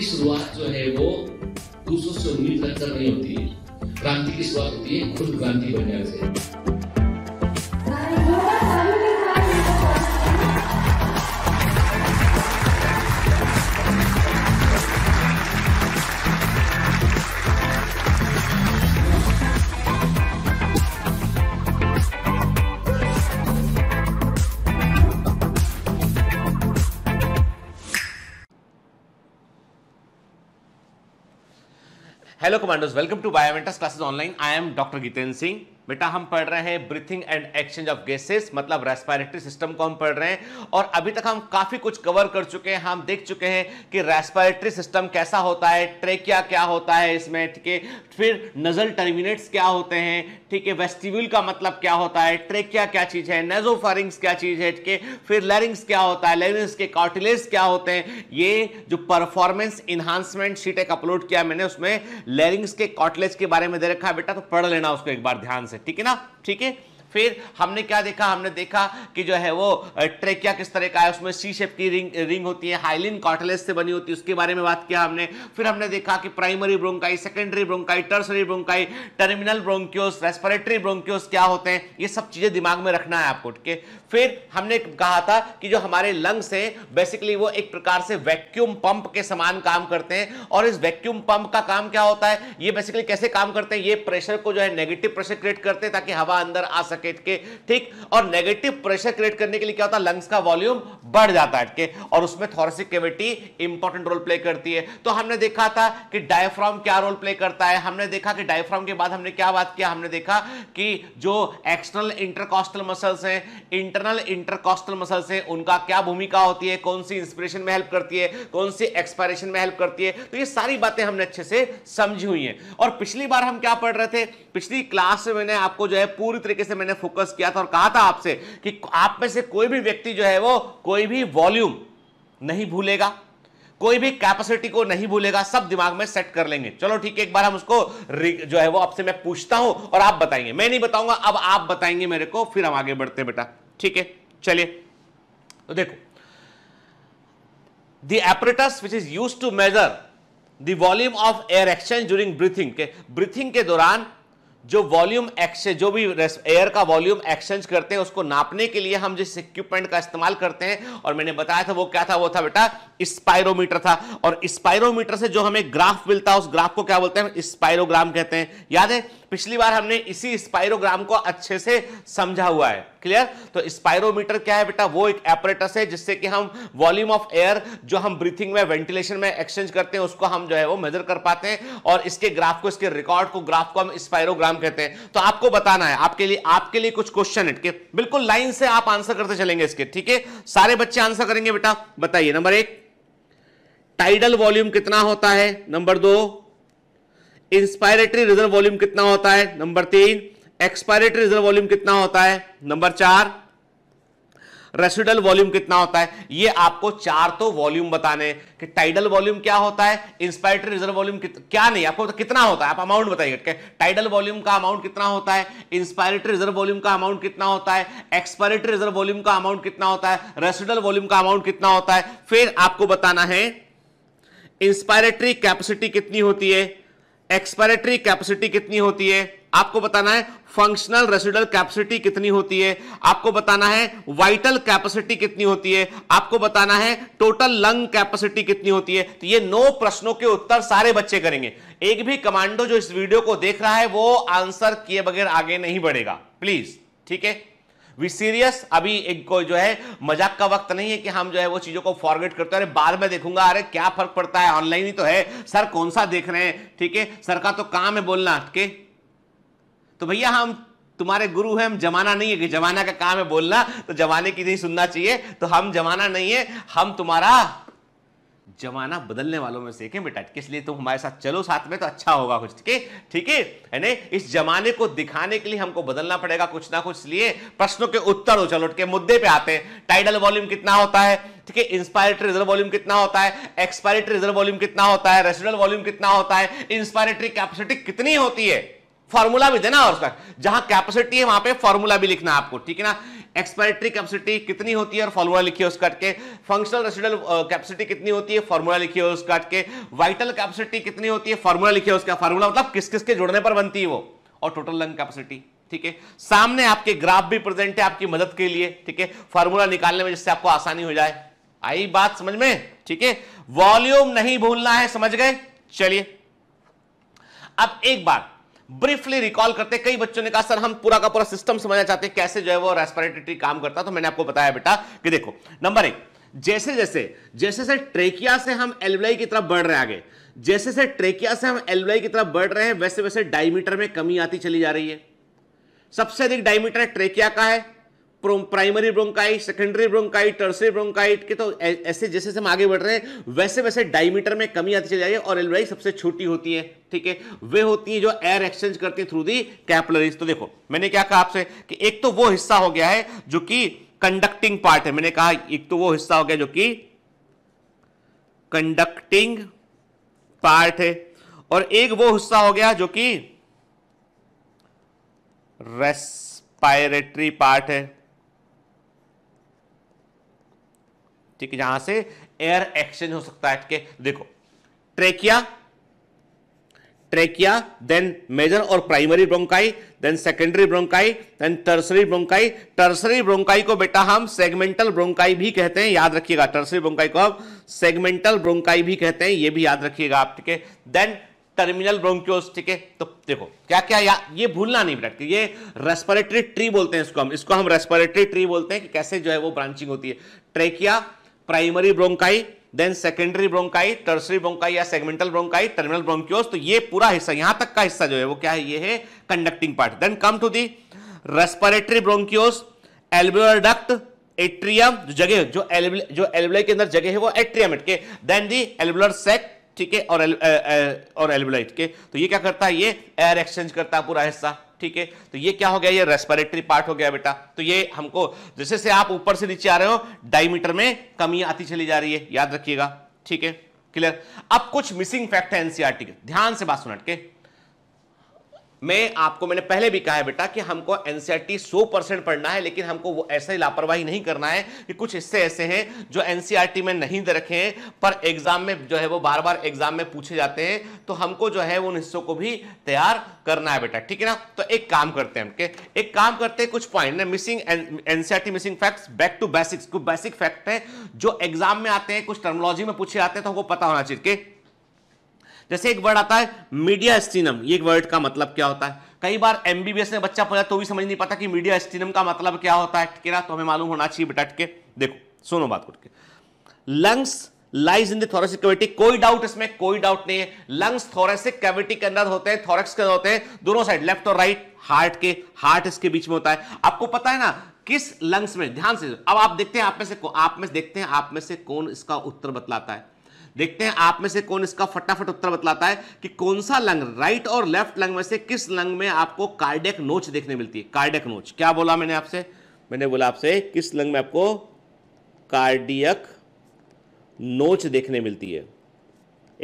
की शुरुआत जो है वो दूसरों से उम्मीद कर नहीं होती है क्रांति की शुरुआत होती है खुद क्रांति बनने से Hello commanders, welcome to Bioventus classes online. I am Dr. Giten Singh. बेटा हम पढ़ रहे हैं breathing and exchange of gases मतलब रेस्पायरेटरी सिस्टम को हम पढ़ रहे हैं और अभी तक हम काफी कुछ कवर कर चुके हैं हम देख चुके हैं कि रेस्पायरेटरी सिस्टम कैसा होता है ट्रेकिया क्या होता है इसमें ठीक है फिर नजल टर्मिनेट्स क्या होते हैं ठीक है वेस्टिव्यूल का मतलब क्या होता है ट्रेकिया क्या चीज है नेजोफारिंग्स क्या चीज है ठीक है फिर लैरिंग्स क्या होता है लैरिंग्स के कार्टिलेज क्या होते हैं ये जो परफॉर्मेंस इन्हांसमेंट शीट एक अपलोड किया मैंने उसमें लैरिंग्स के कार्टिलेज के बारे में दे रखा है बेटा तो पढ़ लेना उसको एक बार ध्यान से है ठीक है ना ठीक है फिर हमने क्या देखा हमने देखा कि जो है वो ट्रेकिया किस तरह का है उसमें सी शेप की रिंग रिंग होती है हाइलिन कॉटलेस से बनी होती है उसके बारे में बात किया हमने फिर हमने देखा कि primary bronchi secondary bronchi tertiary bronchi terminal bronchioles respiratory bronchioles क्या होते हैं ये सब चीज़ें दिमाग में रखना है आपको ठीक है फिर हमने कहा था कि जो हमारे लंग्स हैं बेसिकली वो एक प्रकार से वैक्यूम पंप के समान काम करते हैं और इस वैक्यूम पंप का काम क्या होता है ये बेसिकली कैसे काम करते हैं ये प्रेशर को जो है नेगेटिव प्रेशर क्रिएट करते हैं ताकि हवा अंदर आ सके के ठीक और नेगेटिव प्रेशर क्रिएट करने के लिए क्या होता है लंग्स का वॉल्यूम बढ़ जाता है और उसमें thoracic cavity important role play करती है तो हमने देखा था कि डायफ्राम क्या रोल प्ले करता है हमने देखा कि डायफ्राम के बाद हमने क्या बात किया हमने देखा कि जो एक्सटर्नल इंटरकॉस्टल मसल्स हैं इंटर इंटरनल इंटरकॉस्टल मसल्स हैं उनका क्या भूमिका होती है कौन सी इंस्पिरेशन में हेल्प करती है कौन सी एक्सपायरेशन में हेल्प करती है तो ये सारी बातें हमने अच्छे से समझी हुई हैं और पिछली बार हम क्या पढ़ रहे थे पिछली क्लास में मैंने आपको जो है पूरी तरीके से मैंने फोकस किया था और कहा था आपसे कि आप में से कोई भी व्यक्ति जो है वो कोई भी वॉल्यूम नहीं भूलेगा कोई भी कैपेसिटी को नहीं भूलेगा सब दिमाग में सेट कर लेंगे चलो ठीक है एक बार हम उसको जो है वो आपसे मैं पूछता हूं और आप बताएंगे मैं नहीं बताऊंगा अब आप बताएंगे मेरे को फिर हम आगे बढ़ते बेटा ठीक है चलिए तो देखो the apparatus which is use to measure the volume of air exchange during breathing के ब्रीथिंग के दौरान जो वॉल्यूम एक्सचेंज जो भी एयर का वॉल्यूम एक्सचेंज करते हैं उसको नापने के लिए हम जिस इक्विपमेंट का इस्तेमाल करते हैं और मैंने बताया था वो क्या था वो था बेटा स्पायरोमीटर था और स्पायरोमीटर से जो हमें ग्राफ मिलता है उस ग्राफ को क्या बोलते हैं स्पायरोग्राम कहते हैं याद है पिछली बार हमने इसी स्पाइरोग्राम को अच्छे से समझा हुआ है क्लियर तो स्पाइरोमीटर क्या है बेटा वो एक एपरेटस है जिससे कि हम वॉल्यूम ऑफ एयर जो हम ब्रीथिंग में वेंटिलेशन में एक्सचेंज करते हैं उसको हम जो है वो मेजर कर पाते हैं और इसके ग्राफ को इसके रिकॉर्ड को ग्राफ को हम स्पाइरोग्राम कहते हैं तो आपको बताना है आपके लिए आपके लिए कुछ क्वेश्चन इटके बिल्कुल लाइन से आप आंसर करते चलेंगे इसके ठीक है सारे बच्चे आंसर करेंगे बेटा बताइए नंबर एक टाइडल वॉल्यूम कितना होता है नंबर दो इंस्पायरेटरी रिजर्व वॉल्यूम कितना होता है नंबर तीन एक्सपायरेटरी रिजर्व वॉल्यूम कितना होता है नंबर चार रेसिडल वॉल्यूम कितना होता है ये आपको चार तो वॉल्यूम बताने कि टाइडल वॉल्यूम क्या होता है इंस्पायरेटरी रिजर्व वॉल्यूम क्या नहीं आपको तो कितना होता है आप अमाउंट बताइए टाइडल वॉल्यूम का अमाउंट कितना होता है इंस्पायरेटरी रिजर्व वॉल्यूम का अमाउंट कितना होता है एक्सपायरेटरी रिजर्व वॉल्यूम का अमाउंट कितना होता है रेसिडल वॉल्यूम का अमाउंट कितना होता है फिर आपको बताना है इंस्पायरेटरी कैपेसिटी कितनी होती है एक्सपायरेटरी कैपेसिटी कितनी होती है आपको बताना है फंक्शनल रेसिडल कैपेसिटी कितनी होती है आपको बताना है वाइटल कैपेसिटी कितनी होती है आपको बताना है टोटल लंग कैपेसिटी कितनी होती है तो ये नौ प्रश्नों के उत्तर सारे बच्चे करेंगे एक भी कमांडो जो इस वीडियो को देख रहा है वो आंसर किए बगैर आगे नहीं बढ़ेगा प्लीज ठीक है वी सीरियस अभी एक को जो है मजाक का वक्त नहीं है कि हम जो है वो चीजों को फॉरवर्ड करते हैं अरे बाद में देखूंगा अरे क्या फर्क पड़ता है ऑनलाइन ही तो है सर कौन सा देख रहे हैं ठीक है सर का तो काम है बोलना के तो भैया हम तुम्हारे गुरु हैं हम जमाना नहीं है कि जमाना का काम है बोलना तो जमाने की नहीं सुनना चाहिए तो हम जमाना नहीं है हम तुम्हारा जमाना बदलने वालों में से एक है बेटा इसलिए तुम हमारे साथ चलो साथ में तो अच्छा होगा कुछ ठीक है ठीक है यानी इस जमाने को दिखाने के लिए हमको बदलना पड़ेगा कुछ ना कुछ इसलिए प्रश्नों के उत्तर हो चलो के मुद्दे पे आते हैं टाइडल वॉल्यूम कितना होता है ठीक है इंस्पायरेटरी रिजर्व वॉल्यूम कितना होता है एक्सपायरेटरी रिजर्व वॉल्यूम कितना होता है रेसिडल वॉल्यूम कितना होता है इंस्पायरेटरी कैपेसिटी कितनी होती है फॉर्मूला भी देना और उसका जहां कैपेसिटी है वहां पे फॉर्मूला भी लिखना आपको ठीक है ना एक्सपायरेटरी कैपेसिटी कितनी होती है और फॉर्मूला लिखिए उस कट के फंक्शनल रेसिडल कैपेसिटी कितनी होती है फॉर्मूला लिखिए उस कट के वाइटल कैपेसिटी कितनी होती है फॉर्मूला लिखिए उसका फॉर्मूला मतलब किस किस के जुड़ने पर बनती है वो और टोटल लंग कैपेसिटी ठीक है सामने आपके ग्राफ भी प्रेजेंट है आपकी मदद के लिए ठीक है फॉर्मूला निकालने में जिससे आपको आसानी हो जाए आई बात समझ में ठीक है वॉल्यूम नहीं भूलना है समझ गए चलिए अब एक बात ब्रीफली रिकॉल करते हैं कई बच्चों ने कहा सर हम पूरा का पूरा सिस्टम समझना चाहते हैं कैसे जो है वो रेस्पिरेटरी काम करता तो मैंने आपको बताया बेटा कि देखो नंबर एक जैसे जैसे जैसे जैसे ट्रेकिया से हम एलवलाई की तरफ बढ़ रहे हैं आगे जैसे जैसे ट्रेकिया से हम एलवलाई की तरफ बढ़ रहे हैं वैसे वैसे डायमीटर में कमी आती चली जा रही है सबसे अधिक डायमीटर ट्रेकिया का है primary bronchi secondary bronchi tertiary bronchi के तो ऐसे जैसे जैसे हम आगे बढ़ रहे हैं वैसे वैसे डायमीटर में कमी आती चली जाएगी और एलवाई सबसे छोटी होती है ठीक है वे होती है जो एयर एक्सचेंज करती है थ्रू दी कैपलरीज तो देखो मैंने क्या कहा आपसे कि एक तो वो हिस्सा हो गया है जो कि कंडक्टिंग पार्ट है मैंने कहा एक तो वो हिस्सा हो गया जो कि कंडक्टिंग पार्ट है और एक वो हिस्सा हो गया जो कि रेस्पायरेटरी पार्ट है ठीक है जहां से एयर एक्सचेंज हो सकता है देखो ट्रेकिया ट्रेकिया देन मेजर और primary bronchi then secondary bronchi then tertiary bronchi tertiary bronchi को बेटा हम सेगमेंटल ब्रोंकाई भी कहते हैं याद रखिएगा टर्सरी ब्रोंकाई को हम सेगमेंटल ब्रोंकाई भी कहते हैं ये भी याद रखिएगा आप ठीक है देन टर्मिनल ब्रोंक्योस ठीक है तो देखो क्या क्या या ये भूलना नहीं बेटा ये रेस्पिरेटरी ट्री बोलते हैं इसको हम इसको हम रेस्पिरेटरी ट्री बोलते हैं कि कैसे जो है वो ब्रांचिंग होती है trachea primary bronchi then secondary bronchi tertiary bronchi या सेगमेंटल ब्रोंकाई टर्मिनल ब्रोंकियोस तो ये पूरा हिस्सा यहां तक का हिस्सा जो है वो क्या है ये है conducting part then come to the respiratory bronchioles एल्बुलर डक्ट एट्रियम जो जगह जो एल्बुल जो एल्बुलाई के अंदर जगह है वो एट्रियम के देन दी एल्बुलर सेक ठीक है और एल, ए, ए, और एल्बुलाइट के तो ये क्या करता है ये एयर एक्सचेंज करता है पूरा हिस्सा ठीक है तो ये क्या हो गया ये रेस्पिरेटरी पार्ट हो गया बेटा तो ये हमको जैसे से आप ऊपर से नीचे आ रहे हो डायमीटर में कमी आती चली जा रही है याद रखिएगा ठीक है क्लियर अब कुछ मिसिंग फैक्ट है एनसीआरटी के ध्यान से बात सुन के मैं आपको मैंने पहले भी कहा है बेटा कि हमको एनसीआरटी e 100 परसेंट पढ़ना है लेकिन हमको वो ऐसे लापरवाही नहीं करना है कि कुछ हिस्से ऐसे हैं जो एनसीआरटी e में नहीं दे रखे हैं पर एग्जाम में जो है वो बार बार एग्जाम में पूछे जाते हैं तो हमको जो है उन हिस्सों को भी तैयार करना है बेटा ठीक है ना तो एक काम करते हैं हमके एक काम करते हैं कुछ पॉइंट ना missing NCERT missing fact back to basics कुछ बेसिक फैक्ट है जो एग्जाम में आते हैं कुछ टर्मोलॉजी में पूछे जाते हैं तो हमको पता होना चाहिए जैसे एक वर्ड आता है मीडिया स्टीनम ये वर्ड का मतलब क्या होता है कई बार एमबीबीएस में बच्चा पढ़ा तो भी समझ नहीं पाता कि मीडिया स्टीनम का मतलब क्या होता है ठीक है ना तो हमें मालूम होना चाहिए बेटा के देखो सुनो बात करके lungs lies in thoracic cavity कोई डाउट इसमें कोई डाउट नहीं है लंग्स थोरेसिक कैविटी के अंदर होते हैं थोरेक्स के अंदर होते हैं दोनों साइड लेफ्ट और राइट हार्ट के हार्ट इसके बीच में होता है आपको पता है ना किस लंग्स में ध्यान से अब आप देखते हैं आप में से आप में देखते हैं आप में से कौन इसका उत्तर बतलाता है देखते हैं आप में से कौन इसका फटाफट उत्तर बतलाता है कि कौन सा लंग राइट और लेफ्ट लंग में से किस लंग में आपको कार्डेक नोच देखने मिलती है कार्डेक नोच क्या बोला मैंने आपसे मैंने बोला आपसे किस लंग में आपको कार्डियक नोच देखने मिलती है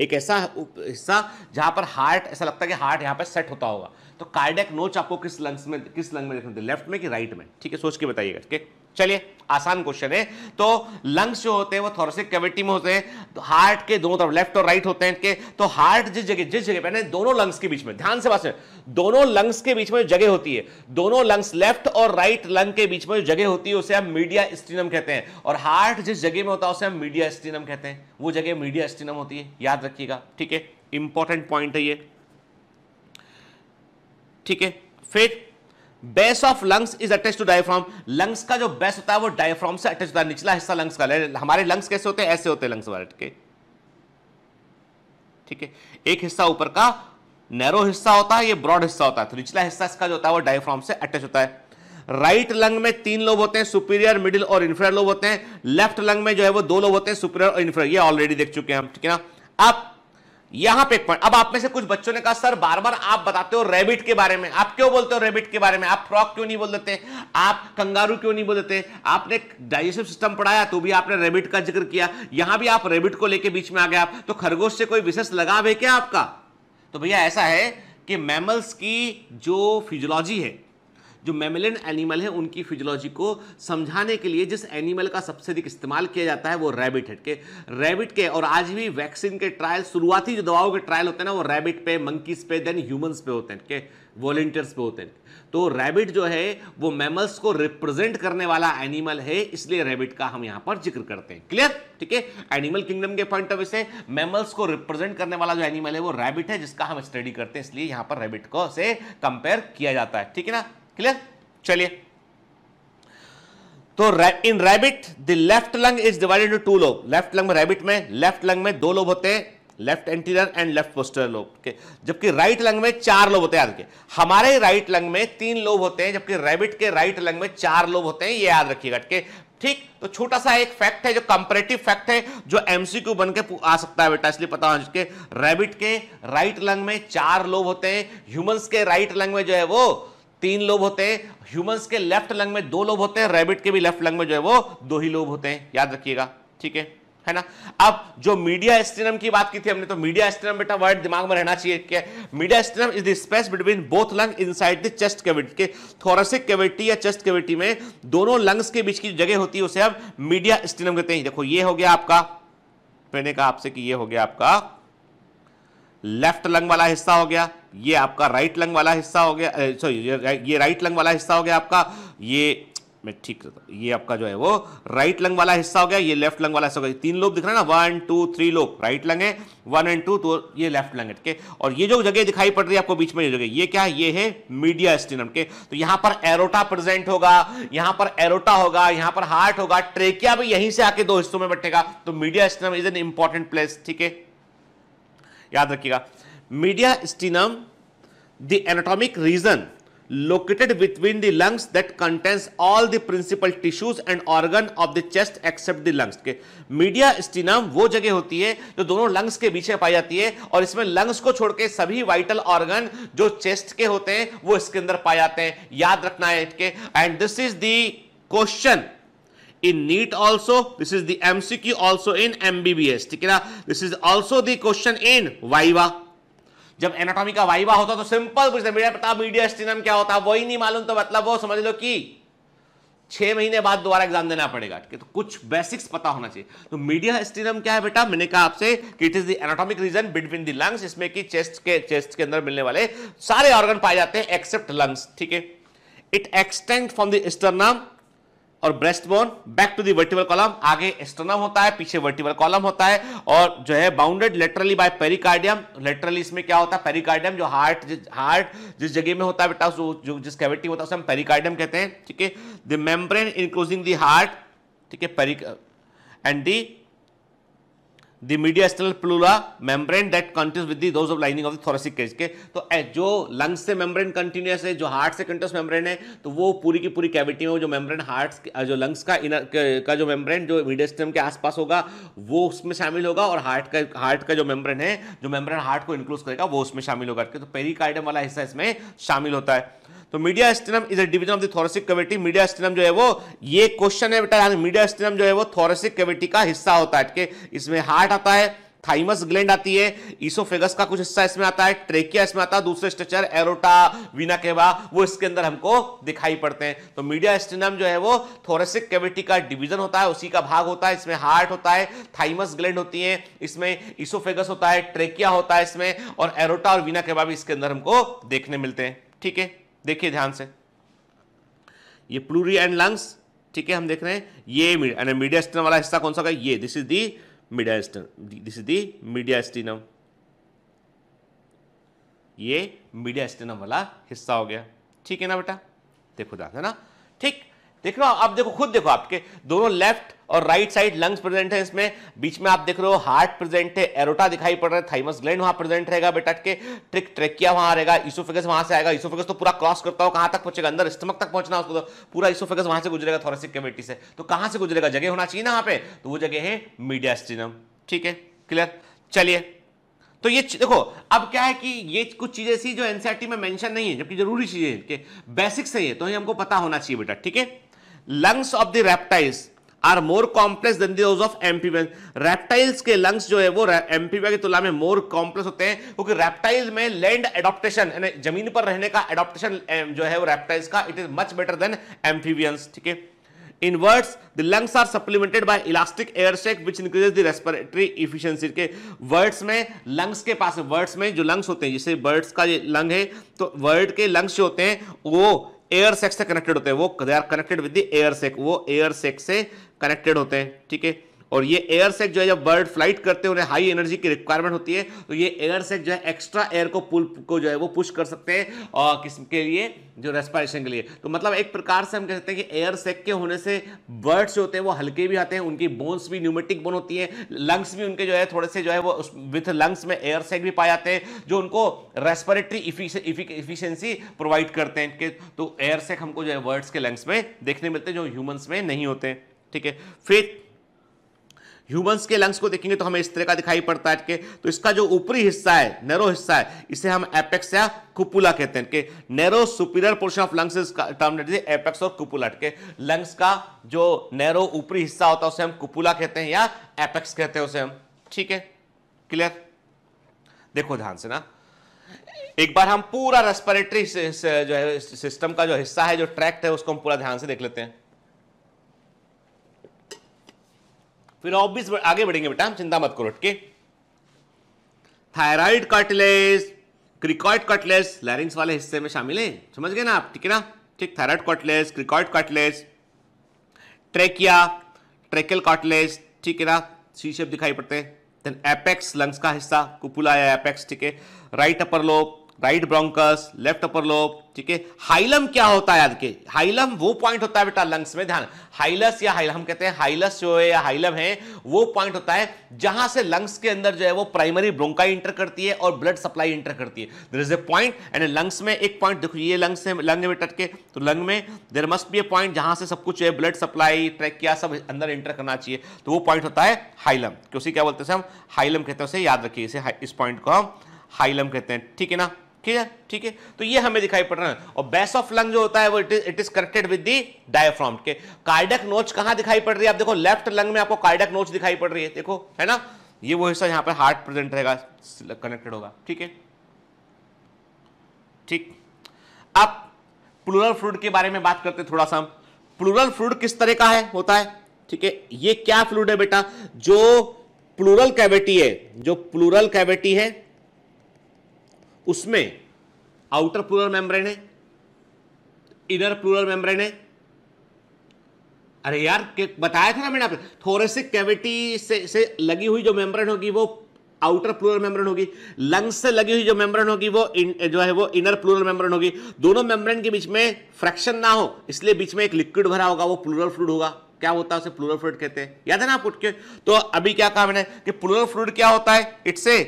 एक ऐसा हिस्सा जहां पर हार्ट ऐसा लगता है कि हार्ट यहां पर सेट होता होगा तो कार्डियक नोच आपको किस लंग्स में किस लंग में देखने लेफ्ट में कि राइट में ठीक है सोच के बताइएगा ठीक है चलिए आसान क्वेश्चन है तो लंग्स जो होते हैं वो थोरेसिक कैविटी में होते हैं तो हार्ट के दोनों तरफ लेफ्ट और राइट होते हैं के, तो हार्ट जिस जगह जिस जगह पर दोनों लंग्स के बीच में ध्यान से बात दोनों लंग्स के बीच में जो जगह होती है दोनों लंग्स लेफ्ट और राइट लंग के बीच में जो जगह होती है उसे हम मीडिया स्टीनम कहते हैं और हार्ट जिस जगह में होता है उसे हम मीडिया स्टीनम कहते हैं वो जगह मीडिया स्टीनम होती है याद रखिएगा ठीक है इंपॉर्टेंट पॉइंट है ये ठीक है फिर base of lungs is attach to diaphragm lungs का जो बेस होता है वो डायफ्राम से अटैच होता है निचला हिस्सा लंग्स का हमारे लंग्स कैसे होते हैं ऐसे होते हैं लंग्स वाले के ठीक है एक हिस्सा ऊपर का नैरो हिस्सा होता है ये ब्रॉड हिस्सा होता है तो निचला हिस्सा इसका जो होता है वो डायफ्राम से अटैच होता है राइट right लंग में तीन लोग होते हैं सुपीरियर मिडिल और इन्फ्रियर लोग होते हैं लेफ्ट लंग में जो है वो दो लोग होते हैं सुपीरियर और इन्फ्रियर ये ऑलरेडी देख चुके हैं हम ठीक है ना अब यहां पे अब आप में से कुछ बच्चों ने कहा सर बार बार आप बताते हो रेबिट के बारे में आप क्यों बोलते हो रेबिट के बारे में आप फ्रॉक क्यों नहीं बोल देते आप कंगारू क्यों नहीं बोल देते आपने डाइजेस्टिव सिस्टम पढ़ाया तो भी आपने रेबिट का जिक्र किया यहां भी आप रेबिट को लेकर बीच में आ गए आप तो खरगोश से कोई विशेष लगाव है क्या आपका तो भैया ऐसा है कि मैमल्स की जो फिजियोलॉजी है जो मेमेलिन एनिमल है उनकी फिजोलॉजी को समझाने के लिए जिस एनिमल का सबसे अधिक इस्तेमाल किया जाता है वो रैबिट है के रैबिट के और आज भी वैक्सीन के ट्रायल शुरुआती जो दवाओं के ट्रायल होते हैं ना वो रैबिट पे मंकीज पे देन ह्यूमंस पे होते हैं के वॉलेंटियर्स पे होते हैं तो रैबिट जो है वो मैमल्स को रिप्रेजेंट करने वाला एनिमल है इसलिए रैबिट का हम यहां पर जिक्र करते हैं क्लियर ठीक है एनिमल किंगडम के पॉइंट ऑफ व्यू से मैमल्स को रिप्रेजेंट करने वाला जो एनिमल है वो रैबिट है जिसका हम स्टडी करते हैं इसलिए यहां पर रैबिट को से कंपेयर किया जाता है ठीक है ना क्लियर चलिए तो in rabbit the left lung is divided to two lobe left lung में रैबिट में लेफ्ट लंग में दो लोब होते हैं left anterior and left posterior lobe के जबकि राइट लंग में चार लोब होते हैं याद के हमारे राइट लंग में तीन लोब होते हैं जबकि रैबिट के राइट लंग में चार लोब होते हैं ये याद रखिएगा के ठीक तो छोटा सा एक फैक्ट है जो कंपेरेटिव फैक्ट है जो एमसीक्यू बन के आ सकता है बेटा इसलिए पता होना रैबिट के राइट लंग में चार लोब होते हैं ह्यूमंस के राइट लंग में जो है वो तीन लोब होते हैं ह्यूमंस के लेफ्ट लंग में दो लोब होते हैं रैबिट के भी लेफ्ट लंग में जो है वो दो ही लोब होते हैं याद रखिएगा ठीक है है ना अब जो मीडिया एस्टिनम की बात की थी हमने तो मीडिया एस्टिनम बेटा वर्ड दिमाग में रहना चाहिए क्या mediastinum is the space between both lung inside the chest cavity के थोरसिक कैविटी या चेस्ट कैविटी में दोनों लंग्स के बीच की जगह होती है उसे अब मीडिया एस्टिनम कहते हैं देखो ये हो गया आपका मैंने कहा आपसे कि ये हो गया आपका लेफ्ट लंग वाला हिस्सा हो गया ये आपका राइट लंग वाला हिस्सा हो गया सॉरी ये राइट लंग वाला हिस्सा हो गया आपका ये मैं ठीक ये आपका जो है वो राइट लंग वाला हिस्सा हो गया ये लेफ्ट लंग वाला हिस्सा हो गया तीन लोब दिख रहा है ना one two three lobe right lung है वन एंड टू तो ये लेफ्ट लंग है और ये जो जगह दिखाई पड़ रही है आपको बीच में ये जगह ये क्या है ये है मीडिया स्टिनम के तो यहां पर एरोटा प्रेजेंट होगा यहां पर एरोटा होगा यहां पर हार्ट होगा ट्रेकिया भी यहीं से आके दो हिस्सों में बैठेगा तो mediastinum is an important place ठीक है याद रखिएगा mediastinum the anatomic region located between the lungs that contains all the principal tissues and organ of the chest except the lungs के मीडिया स्टीनम वो जगह होती है जो दोनों लंग्स के बीच में पाई जाती है और इसमें लंग्स को छोड़ के सभी वाइटल ऑर्गन जो चेस्ट के होते हैं वो इसके अंदर पाए जाते हैं याद रखना है इसके and this is the question in NEET also this is the MCQ also in MBBS ठीक है ना this is also the question in viva जब एनाटॉमी का वाइवा होता तो सिंपल पूछते मीडिया प्रताप मीडिया स्टिनम क्या होता वही नहीं मालूम तो मतलब वो समझ लो कि छह महीने बाद दोबारा एग्जाम देना पड़ेगा ठीक है तो कुछ बेसिक्स पता होना चाहिए तो मीडिया स्टिनम क्या है बेटा मैंने कहा आपसे कि it is the anatomic region between the lungs इसमें कि चेस्ट के चेस्ट के अंदर मिलने वाले सारे ऑर्गन पाए जाते हैं एक्सेप्ट लंग्स ठीक है it extend from the sternum और breast bone back to the vertebral column आगे एस्टोनम होता है पीछे वर्टिबल कॉलम होता है और जो है bounded laterally by pericardium laterally इसमें क्या होता है पेरिकार्डियम जो हार्ट हार्ट जिस जगह में होता है बेटा जो जिस कैविटी होता है उसे हम पेरिकार्डियम कहते हैं ठीक है the membrane enclosing the heart ठीक है पेरिक and the the media plura pleura membrane continues continues with those of lining of the thoracic के तो जो लंग्स से मेम्ब्रेन कंटिन्यूस है जो हार्ट से कंटिन्यूस मेम्ब्रेन है तो वो पूरी की पूरी कैविटी में जो मेम्ब्रेन हार्ट जो लंग्स का इनर का जो मेम्ब्रेन जो स्टम के आसपास होगा वो उसमें शामिल होगा और हार्ट का हार्ट का जो मेम्ब्रेन है जो मेम्ब्रेन हार्ट को इंक्लूज करेगा वो उसमें शामिल होगा तो पेरी वाला हिस्सा इसमें शामिल होता है तो mediastinum is a division of the thoracic cavity mediastinum जो है वो ये क्वेश्चन है बेटा मीडिया स्टेनम जो है वो थोरेसिक कविटी का हिस्सा होता है इसमें हार्ट आता है थाइमस ग्लैंड आती है इसोफेगस का कुछ हिस्सा इसमें आता है ट्रेकिया इसमें आता है दूसरे स्ट्रक्चर एरोटा वीना केवा वो इसके अंदर हमको दिखाई पड़ते हैं तो मीडिया स्टेनम जो है वो थोरेसिक कैविटी का डिवीजन होता है उसी का भाग होता है इसमें हार्ट होता है थाइमस ग्लैंड होती है इसमें इसोफेगस होता है ट्रेकिया होता है इसमें और एरोटा और वीना केवा भी इसके अंदर हमको देखने मिलते हैं ठीक है देखिए ध्यान से ये प्लूरी एंड लंग्स ठीक है हम देख रहे हैं ये मीडिया वाला हिस्सा कौन सा का ये this is the mediastinum this is the mediastinum ये मीडियास्टिनम वाला हिस्सा हो गया ठीक है ना बेटा देखो ध्यान है ना ठीक हो आप देखो खुद देखो आपके दोनों लेफ्ट और राइट साइड लंग्स प्रेजेंट है इसमें बीच में आप देख रहे हो हार्ट प्रेजेंट है एरोटा दिखाई पड़ रहा है थाइमस ग्लैंड वहां प्रेजेंट रहेगा बेटा के ट्रिक ट्रेकिया वहां रहेगा इसोफेगस वहां से आएगा इसोफेगस तो पूरा क्रॉस करता हो कहां तक पहुंचेगा अंदर स्टमक तक पहुंचना उसको तो पूरा इसोफेगस वहां से गुजरेगा थोरेसिक कमेटी से तो कहां से गुजरेगा जगह होना चाहिए ना वहां पे तो वो जगह है मीडियास्टिनम ठीक है क्लियर चलिए तो ये देखो अब क्या है कि ये कुछ चीजें ऐसी जो एनसीआरटी e में मेंशन नहीं है जबकि जरूरी चीजें बेसिक्स है ये तो हमको पता होना चाहिए बेटा ठीक है lungs of the reptiles are more complex than those of amphibians reptiles के लंग्स जो है वो एम्पीबैग की तुलना में मोर कॉम्प्लेक्स होते हैं क्योंकि रेप्टाइल्स में लैंड एडोप्टेशन जमीन पर रहने का एडोप्टेशन eh, जो है वो रेप्टाइल्स का it is much better than amphibians ठीक है in birds the lungs are supplemented by elastic air sac which increases the respiratory efficiency के वर्ड्स में लंग्स के पास वर्ड्स में जो लंग्स होते हैं जैसे बर्ड्स का ये लंग है तो वर्ड के लंग्स जो होते हैं वो एयर सेक से कनेक्टेड होते हैं वो they are connected with the air sac वो एयर सेक से कनेक्टेड होते हैं ठीक है और ये एयर सेक जो है जब बर्ड फ्लाइट करते हैं उन्हें हाई एनर्जी की रिक्वायरमेंट होती है तो ये एयर सेक जो है एक्स्ट्रा एयर को पुल को जो है वो पुश कर सकते हैं और किस्म के लिए जो रेस्पायरेशन के लिए तो मतलब एक प्रकार से हम कह सकते हैं कि एयर सेक के होने से बर्ड्स जो होते हैं वो हल्के भी आते हैं उनकी बोन्स भी न्यूमेटिक बोन होती है लंग्स भी उनके जो है थोड़े से जो है वो विथ लंग्स में एयर सेक भी पाए जाते हैं जो उनको रेस्परेटरी इफिशियंसी प्रोवाइड करते हैं तो एयर सेक हमको जो है बर्ड्स के लंग्स में देखने मिलते हैं जो ह्यूमन्स में नहीं होते ठीक है फिर ह्यूमंस के लंग्स को देखेंगे तो हमें इस तरह का दिखाई पड़ता है कि तो इसका जो ऊपरी हिस्सा है नैरो हिस्सा है इसे हम एपेक्स या कुपुला कहते हैं कि narrow superior portion of lungs is term apex और कुपुला के लंग्स का जो नैरो ऊपरी हिस्सा होता है उसे हम कुपुला कहते हैं या एपेक्स कहते हैं उसे हम ठीक है क्लियर देखो ध्यान से ना एक बार हम पूरा रेस्पिरेटरी जो है सिस्टम का जो हिस्सा है जो ट्रैक्ट है उसको हम पूरा ध्यान से देख लेते हैं फिर ऑब्वियस आगे बढ़ेंगे बेटा चिंता मत करो ठीक thyroid cartilage cricoid cartilage larynx वाले हिस्से में शामिल है समझ गए ना आप ठीक है ना ठीक thyroid cartilage cricoid cartilage trachea tracheal cartilage ठीक है ना सी शेप दिखाई पड़ते हैं देन एपेक्स लंग्स का हिस्सा कुपुला या एपेक्स ठीक है right upper lobe right bronchus left upper lobe ठीक है हाइलम क्या होता है याद के हाइलम वो पॉइंट होता है बेटा लंग्स में ध्यान हाइलस या हाइलम कहते हैं हाइलस जो है या हाइलम है वो पॉइंट होता है जहां से लंग्स के अंदर जो है वो प्राइमरी ब्रोंकाई इंटर करती है और ब्लड सप्लाई इंटर करती है there is a point and lungs में एक पॉइंट देखो ये लंग्स से लंग में टटके तो लंग में there must be a point जहां से सब कुछ है ब्लड सप्लाई ट्रैक किया सब अंदर इंटर करना चाहिए तो वो पॉइंट होता है हाइलम क्योंकि क्या बोलते हैं हम हाइलम कहते हैं उसे याद रखिए इसे इस पॉइंट को हम हाइलम कहते हैं ठीक है ना क्लियर ठीक है तो ये हमें दिखाई पड़ रहा है और बेस ऑफ लंग जो होता है वो it is it connected with the diaphragm के कार्डक नोच कहां दिखाई पड़ रही है आप देखो लेफ्ट लंग में आपको कार्डक नोच दिखाई पड़ रही है देखो है ना ये वो हिस्सा यहां पर हार्ट प्रेजेंट रहेगा कनेक्टेड होगा ठीक है ठीक अब प्लूरल फ्लूड के बारे में बात करते हैं थोड़ा सा हम प्लूरल फ्लूड किस तरह का है होता है ठीक है ये क्या फ्लूड है बेटा जो प्लूरल कैविटी है जो प्लूरल कैविटी है उसमें आउटर प्लूरल मेम्ब्रेन है इनर प्लूरल मेम्ब्रेन है अरे यार बताया था ना मैंने आपको से कैविटी से से लगी हुई जो मेम्ब्रेन होगी वो आउटर प्लूरल मेम्ब्रेन होगी लंग्स से लगी हुई जो मेम्ब्रेन होगी वो इन, जो है वो इनर प्लूरल मेम्ब्रेन होगी दोनों मेम्ब्रेन के बीच में फ्रैक्शन ना हो इसलिए बीच में एक लिक्विड भरा होगा वो प्लूरल फ्लूड होगा क्या होता है उसे प्लूरल फ्लूड कहते हैं याद है ना आप उठ के तो अभी क्या कहा मैंने कि प्लूरल फ्लूड क्या होता है इट्स ए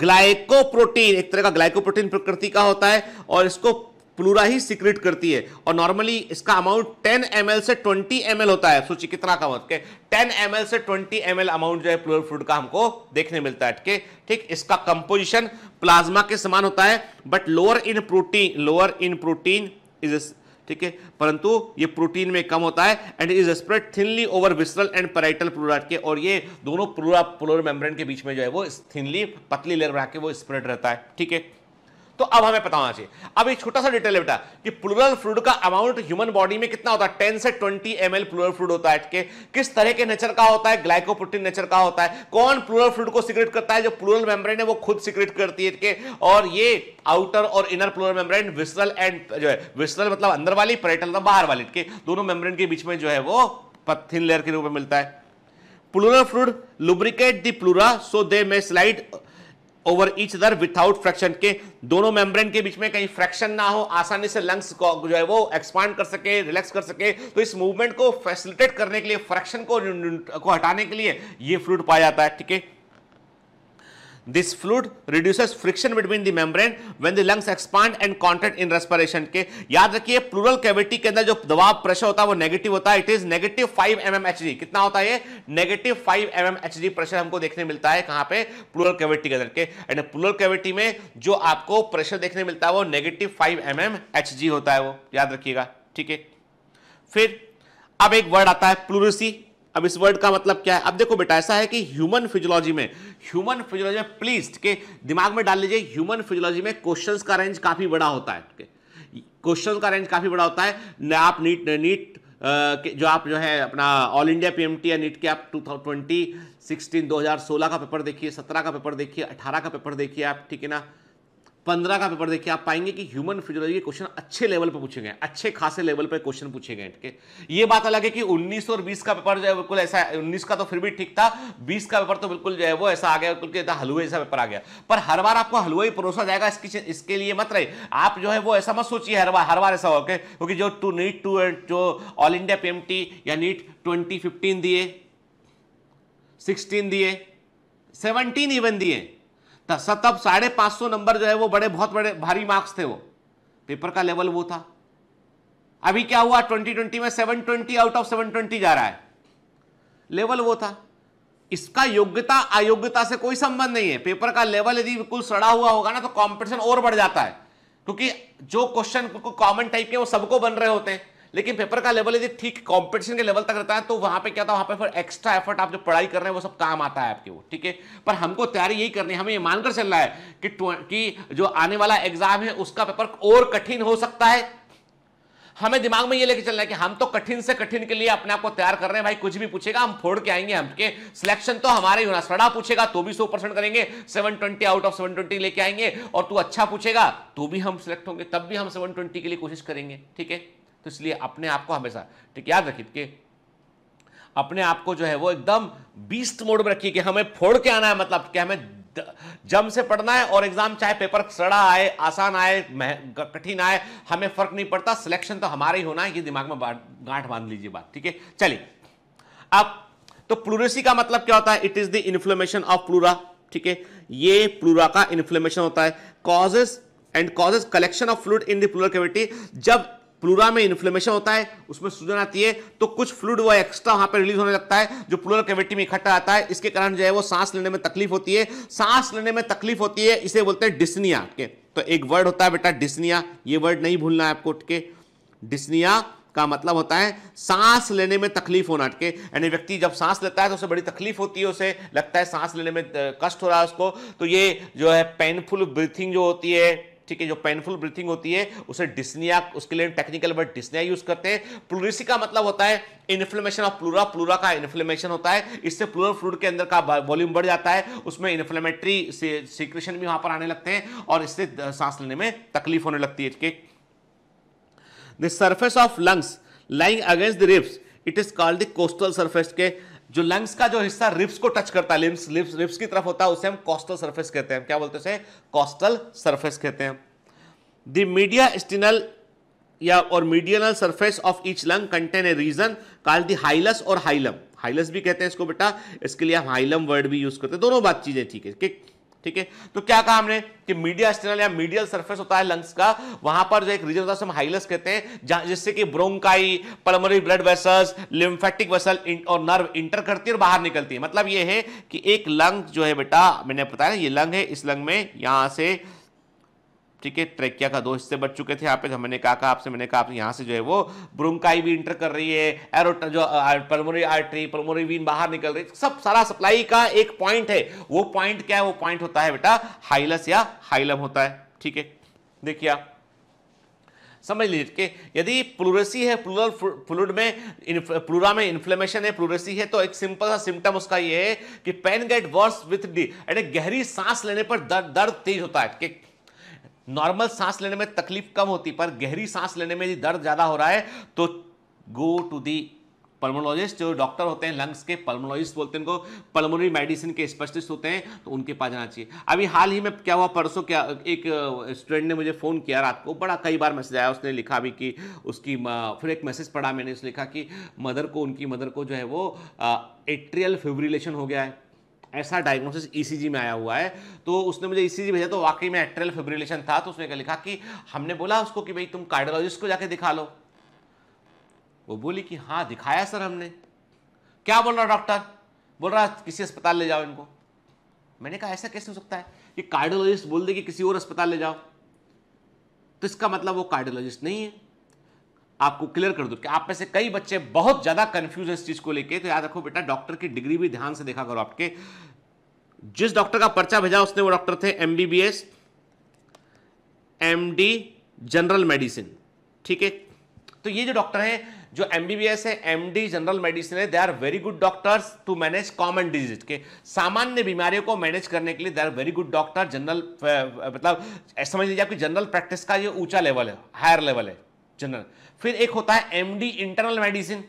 ग्लाइकोप्रोटीन एक तरह का ग्लाइकोप्रोटीन प्रकृति का होता है और इसको प्लूरा ही सिक्रेट करती है और नॉर्मली इसका अमाउंट 10 एम से 20 एम होता है सोचिए कितना कम होता है टेन एम से 20 एम अमाउंट जो है प्लोर फ्लूड का हमको देखने मिलता है ठीक ठीक इसका कंपोजिशन प्लाज्मा के समान होता है but lower in protein lower in protein is ठीक है परंतु ये प्रोटीन में कम होता है and is spread thinly over visceral and parietal pleura के और ये दोनों प्लोरा प्लोर मेम्ब्रेन के बीच में जो है वो थिनली पतली लेयर बना के वो स्प्रेड रहता है ठीक है तो अब हमें पता होना चाहिए अब एक छोटा सा डिटेल है बेटा कि प्लूरल फ्लूड का अमाउंट ह्यूमन बॉडी में कितना होता है टेन से twenty M L pleural fluid होता है के किस तरह के नेचर का होता है ग्लाइकोप्रोटीन नेचर का होता है कौन प्लूरल फ्लूड को सिक्रेट करता है जो प्लूरल मेम्ब्रेन है वो खुद सिक्रेट करती है के और ये आउटर और inner pleural membrane visceral and जो है विसरल मतलब अंदर वाली पेरेटल मतलब बाहर वाली के दोनों मेम्ब्रेन के बीच में जो है वो थिन लेयर के रूप में मिलता है pleural fluid lubricate the pleura so they may slide over each other without friction के दोनों मेम्ब्रेन के बीच में कहीं फ्रैक्शन ना हो आसानी से लंग्स को जो है वो एक्सपांड कर सके रिलैक्स कर सके तो इस मूवमेंट को फैसिलिटेट करने के लिए फ्रैक्शन को को हटाने के लिए ये फ्लूड पाया जाता है ठीक है this fluid reduces friction between the membrane when the lungs expand and contract in respiration के याद रखिए प्लूरल कैविटी के अंदर जो दबाव प्रेशर होता है वो नेगेटिव होता है it is negative five M कितना होता है नेगेटिव फाइव एम प्रेशर हमको देखने मिलता है कहां पे प्लूरल कैविटी के अंदर के एंड प्लूरल कैविटी में जो आपको प्रेशर देखने मिलता है वो नेगेटिव फाइव एम होता है वो याद रखिएगा ठीक है फिर अब एक वर्ड आता है प्लूरसी अब इस वर्ड का मतलब क्या है अब देखो बेटा ऐसा है कि ह्यूमन फिजियोलॉजी में ह्यूमन फिजियोलॉजी में प्लीज के दिमाग में डाल लीजिए ह्यूमन फिजियोलॉजी में क्वेश्चंस का रेंज काफ़ी बड़ा होता है क्वेश्चन का रेंज काफ़ी बड़ा होता है आप नीट नीट जो आप जो है अपना ऑल इंडिया पीएमटी या नीट के आप टू ट्वेंटी सिक्सटीन दो हज़ार सोलह का पेपर देखिए सत्रह का पेपर देखिए अठारह का पेपर देखिए आप ठीक है ना पंद्रह का पेपर देखिए आप पाएंगे कि ह्यूमन फिजियोलॉजी के क्वेश्चन अच्छे लेवल पर पूछे गए अच्छे खासे लेवल पर क्वेश्चन पूछे गए ठीक है ये बात अलग है कि 19 और 20 का पेपर जो है बिल्कुल ऐसा उन्नीस का तो फिर भी ठीक था 20 का पेपर तो बिल्कुल जो है वो ऐसा आ गया बिल्कुल इतना जैसा पेपर आ गया पर हर बार आपको हलुआ ही परोसा जाएगा इसकी इसके लिए मत रहे आप जो है वो ऐसा मत सोचिए हर बार हर बार ऐसा हो क्योंकि जो टू नीट टू जो ऑल इंडिया पी या नीट ट्वेंटी दिए सिक्सटीन दिए सेवनटीन इवन दिए तब साढ़े पांच सौ नंबर जो है वो बड़े बहुत बड़े भारी मार्क्स थे वो पेपर का लेवल वो था अभी क्या हुआ 2020 में 720 आउट ऑफ 720 जा रहा है लेवल वो था इसका योग्यता अयोग्यता से कोई संबंध नहीं है पेपर का लेवल यदि बिल्कुल सड़ा हुआ होगा ना तो कॉम्पिटिशन और बढ़ जाता है क्योंकि जो क्वेश्चन कॉमन टाइप के वो सबको बन रहे होते हैं लेकिन पेपर का लेवल यदि ठीक कॉम्पिटिशन के लेवल तक रहता है तो वहां पे क्या था पर पे फिर एक्स्ट्रा एफर्ट आप जो पढ़ाई कर रहे हैं वो सब काम आता है आपके वो ठीक है पर हमको तैयारी यही करनी है हमें ये मानकर चल रहा है कि कि जो आने वाला एग्जाम है उसका पेपर और कठिन हो सकता है हमें दिमाग में ये लेके चलना है कि हम तो कठिन से कठिन के लिए अपने आप को तैयार कर रहे हैं भाई कुछ भी पूछेगा हम फोड़ के आएंगे हमके सिलेक्शन तो हमारे ही होना सड़ा पूछेगा तो भी सौ परसेंट करेंगे 720 आउट ऑफ 720 लेके आएंगे और तू अच्छा पूछेगा तो भी हम सिलेक्ट होंगे तब भी हम सेवन ट्वेंटी के लिए कोशिश करेंगे ठीक है तो इसलिए अपने आप को हमेशा ठीक याद रखिए कि अपने आप को जो है वो एकदम बीस्ट मोड में रखिए कि हमें फोड़ के आना है मतलब कि हमें जम से पढ़ना है और एग्जाम चाहे पेपर सड़ा आए आसान आए कठिन आए हमें फर्क नहीं पड़ता सिलेक्शन तो हमारा ही होना है ये दिमाग में गांठ बांध लीजिए बात ठीक है चलिए अब तो प्लूरेसी का मतलब क्या होता है it is the inflammation of pleura ठीक है ये प्लूरा का इन्फ्लेमेशन होता है causes and causes collection of fluid in the pleural cavity जब प्लूरा में इन्फ्लेमेशन होता है उसमें सूजन आती है तो कुछ फ्लूड व एक्स्ट्रा वहां पर रिलीज होने लगता है जो प्लूरल कैविटी में इकट्ठा आता है इसके कारण जो है वो सांस लेने में तकलीफ होती है सांस लेने में तकलीफ होती है इसे बोलते हैं डिस्निया के तो एक वर्ड होता है बेटा डिस्निया ये वर्ड नहीं भूलना है आपको के डिस्निया का मतलब होता है सांस लेने में तकलीफ होना अटके यानी व्यक्ति जब सांस लेता है तो उसे बड़ी तकलीफ होती है उसे लगता है सांस लेने में कष्ट हो रहा है उसको तो ये जो है पेनफुल ब्रीथिंग जो होती है ठीक है जो पेनफुल ब्रीथिंग होती है उसे डिस्निया उसके लिए टेक्निकल वर्ड डिस्निया यूज करते हैं प्लूरिसी का मतलब होता है इन्फ्लेमेशन ऑफ प्लूरा प्लूरा का इन्फ्लेमेशन होता है इससे प्लूरल फ्लूड के अंदर का वॉल्यूम बढ़ जाता है उसमें इन्फ्लेमेटरी सिक्रेशन भी वहां पर आने लगते हैं और इससे सांस लेने में तकलीफ होने लगती है ठीक the surface of lungs lying against the ribs it is called the costal surface के जो लंग्स का जो हिस्सा रिप्स को टच करता है लिप्स रिप्स की तरफ होता है उसे हम कॉस्टल सर्फेस कहते हैं क्या बोलते हैं उसे कॉस्टल सर्फेस कहते हैं द मीडिया स्टिनल या और medial surface of each lung contain a region call the hilus और हाइलम हाइलस भी कहते हैं इसको बेटा इसके लिए हम हाइलम वर्ड भी यूज करते हैं दोनों बात चीजें ठीक है ठीक है तो क्या कहा हमने कि मीडिया स्टेनल या मीडियल सरफेस होता है लंग्स का वहां पर जो एक रीजन होता है हम हाइलस कहते हैं जिससे कि bronchi pulmonary blood vessels lymphatic vessel और नर्व इंटर करती है और बाहर निकलती है मतलब ये है कि एक लंग जो है बेटा मैंने बताया ये लंग है इस लंग में यहां से ठीक है ट्रेकिया का दो हिस्से बच चुके थे यहाँ पे हमने तो कहा कहा आपसे मैंने कहा आपसे यहाँ से जो है वो ब्रुंकाई भी इंटर कर रही है एरो जो पलमोरी आर्ट्री पलमोरी वीन बाहर निकल रही है सब सारा सप्लाई का एक पॉइंट है वो पॉइंट क्या है वो पॉइंट होता है बेटा हाइलस या हाइलम होता है ठीक है देखिए समझ लीजिए कि यदि प्लूरेसी है प्लूरल फ्लूड में प्लूरा में इन्फ्लेमेशन है प्लूरेसी है तो एक सिंपल सा सिम्टम उसका ये है कि pain get worse with deep यानी गहरी सांस लेने पर दर्द दर्द तेज होता है नॉर्मल सांस लेने में तकलीफ कम होती पर गहरी सांस लेने में यदि दर्द ज़्यादा हो रहा है तो गो टू दी पल्मोलॉजिस्ट जो डॉक्टर होते हैं लंग्स के पल्मोलॉजिस्ट बोलते हैं उनको पल्मोनरी मेडिसिन के स्पेशलिस्ट होते हैं तो उनके पास जाना चाहिए अभी हाल ही में क्या हुआ परसों क्या एक स्टूडेंट ने मुझे फ़ोन किया रात को बड़ा कई बार मैसेज आया उसने लिखा भी कि उसकी फिर एक मैसेज पढ़ा मैंने उसने लिखा कि मदर को उनकी मदर को जो है वो एट्रियल फिब्रिलेशन हो गया है ऐसा डायग्नोसिस ईसीजी e में आया हुआ है तो उसने मुझे ईसीजी e भेजा तो वाकई में एट्रल फिब्रिलेशन था तो उसने क्या लिखा कि हमने बोला उसको कि भाई तुम कार्डियोलॉजिस्ट को जाके दिखा लो वो बोली कि हाँ दिखाया सर हमने क्या बोल रहा डॉक्टर बोल रहा किसी अस्पताल ले जाओ इनको मैंने कहा ऐसा कैसे हो सकता है कि कार्डियोलॉजिस्ट बोल दे कि किसी और अस्पताल ले जाओ तो इसका मतलब वो कार्डियोलॉजिस्ट नहीं है आपको क्लियर कर दूं कि आप में से कई बच्चे बहुत ज़्यादा कंफ्यूज हैं इस चीज़ को लेके तो याद रखो बेटा डॉक्टर की डिग्री भी ध्यान से देखा करो आपके जिस डॉक्टर का पर्चा भेजा उसने वो डॉक्टर थे MBBS MD M D general medicine ठीक है तो ये जो डॉक्टर है जो एमबीबीएस है एमडी जनरल मेडिसिन है they are very good doctors to manage common disease के सामान्य बीमारियों को मैनेज करने के लिए they are very good doctor general मतलब समझ लीजिए आपकी जनरल प्रैक्टिस का ये ऊंचा लेवल है हायर लेवल है जनरल फिर एक होता है MD internal medicine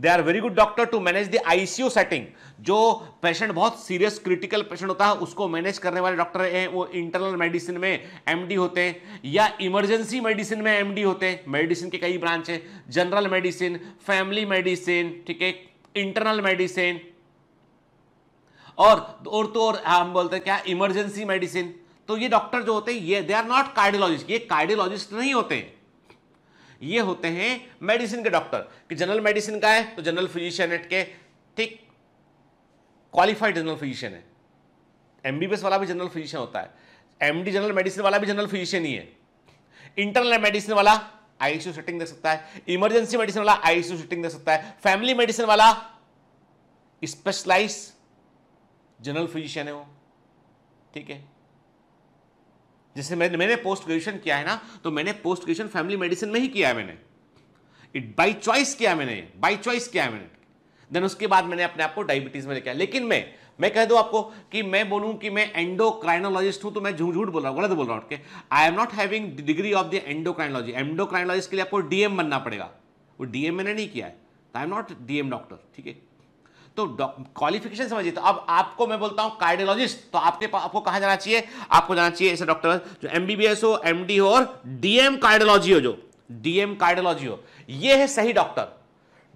they are very good doctor to manage the ICU setting जो पेशेंट बहुत सीरियस क्रिटिकल पेशेंट होता है उसको मैनेज करने वाले डॉक्टर हैं वो इंटरनल मेडिसिन में एमडी होते हैं या इमरजेंसी मेडिसिन में एमडी होते हैं मेडिसिन के कई ब्रांच हैं जनरल मेडिसिन फैमिली मेडिसिन ठीक है इंटरनल मेडिसिन और और तो और हम बोलते हैं क्या इमरजेंसी मेडिसिन तो ये डॉक्टर जो होते हैं ये दे आर नॉट कार्डियोलॉजिस्ट ये कार्डियोलॉजिस्ट नहीं होते हैं ये होते हैं मेडिसिन के डॉक्टर कि जनरल मेडिसिन का है तो जनरल फिजिशियन एट के ठीक क्वालिफाइड जनरल फिजिशियन है एमबीबीएस वाला भी जनरल फिजिशियन होता है एमडी जनरल मेडिसिन वाला भी जनरल फिजिशियन ही है इंटरनल मेडिसिन वाला आईसीयू सेटिंग दे सकता है इमरजेंसी मेडिसिन वाला आईसीयू सेटिंग दे सकता है फैमिली मेडिसिन वाला स्पेशलाइज जनरल फिजिशियन है वो ठीक है जैसे मैंने मैंने पोस्ट ग्रेजुएशन किया है ना तो मैंने पोस्ट ग्रेजुएशन फैमिली मेडिसिन में ही किया है मैंने इट बाई चॉइस किया मैंने बाई चॉइस किया मैंने देन उसके बाद मैंने अपने आप को डायबिटीज में लिखा लेकिन मैं मैं कह दूं आपको कि मैं बोलूं कि मैं एंडोक्राइनोलॉजिस्ट हूं तो मैं झूठ झूठ बोल रहा हूं गलत बोल रहा हूं I am not having degree of the endocrinology endocrinologist के लिए आपको डीएम बनना पड़ेगा वो डीएम मैंने नहीं किया है I am not DM doctor ठीक है तो क्वालिफिकेशन समझिए तो अब आपको मैं बोलता हूं कार्डियोलॉजिस्ट तो आपके पास आपको कहाँ जाना चाहिए आपको जाना चाहिए ऐसे डॉक्टर जो एमबीबीएस हो एमडी हो और डीएम कार्डियोलॉजी हो जो डीएम कार्डियोलॉजी हो ये है सही डॉक्टर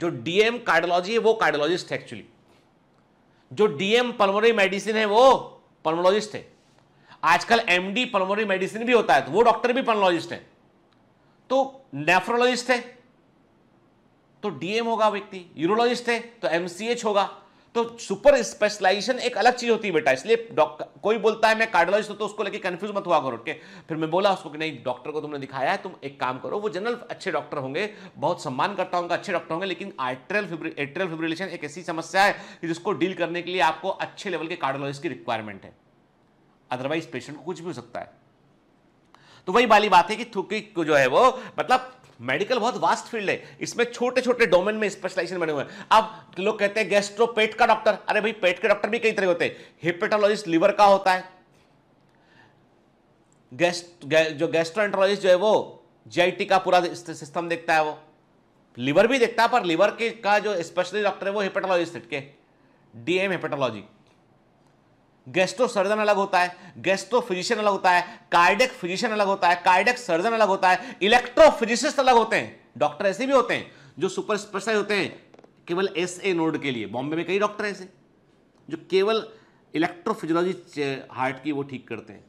जो डीएम कार्डियोलॉजी है वो कार्डियोलॉजिस्ट है एक्चुअली जो डीएम पल्मोनरी मेडिसिन है वो पल्मोलॉजिस्ट है आजकल एमडी पल्मोनरी मेडिसिन भी होता है तो वो डॉक्टर भी पल्मोलॉजिस्ट है तो नेफ्रोलॉजिस्ट है तो डीएम होगा व्यक्ति यूरोलॉजिस्ट है तो एमसीएच होगा तो सुपर स्पेशलाइजेशन एक अलग चीज होती है बेटा इसलिए कोई बोलता है मैं कार्डियोलॉजिस्ट हूं तो उसको लेके कंफ्यूज मत हुआ करो के फिर मैं बोला उसको कि नहीं डॉक्टर को तुमने दिखाया है तुम एक काम करो वो जनरल अच्छे डॉक्टर होंगे बहुत सम्मान करता हूँ अच्छे डॉक्टर होंगे लेकिन आर्ट्रियल एट्रियल फिब्रिलेशन एक ऐसी समस्या है कि जिसको डील करने के लिए आपको अच्छे लेवल के कार्डियोलॉजिस्ट की रिक्वायरमेंट है अदरवाइज पेशेंट को कुछ भी हो सकता है तो वही वाली बात है कि थुकी जो है वो मतलब मेडिकल बहुत वास्ट फील्ड है इसमें छोटे छोटे डोमेन में स्पेशलाइजेशन बने हुए हैं अब लोग कहते हैं गेस्ट्रो पेट का डॉक्टर अरे भाई पेट के डॉक्टर भी कई तरह होते हैं हिपेटोलॉजिस्ट लिवर का होता है गेस्ट गे, जो गैस्ट्रोएंट्रोलॉजिस्ट जो है वो जीआईटी का पूरा सिस्टम देखता है वो लिवर भी देखता है पर लिवर के का जो स्पेशलिस्ट डॉक्टर है वो हिपेटोलॉजिस्ट के डीएम हेपेटोलॉजी गेस्ट्रो तो सर्जन अलग होता है गैस्ट्रो तो फिजिशियन अलग होता है कार्डिक फिजिशियन अलग होता है कार्डिक सर्जन अलग होता है इलेक्ट्रो फिजिसिस्ट अलग होते हैं डॉक्टर ऐसे भी होते हैं जो सुपर स्पेशल होते हैं केवल एस ए नोड के लिए बॉम्बे में कई डॉक्टर ऐसे जो केवल इलेक्ट्रोफिजियोलॉजी हार्ट की वो ठीक करते हैं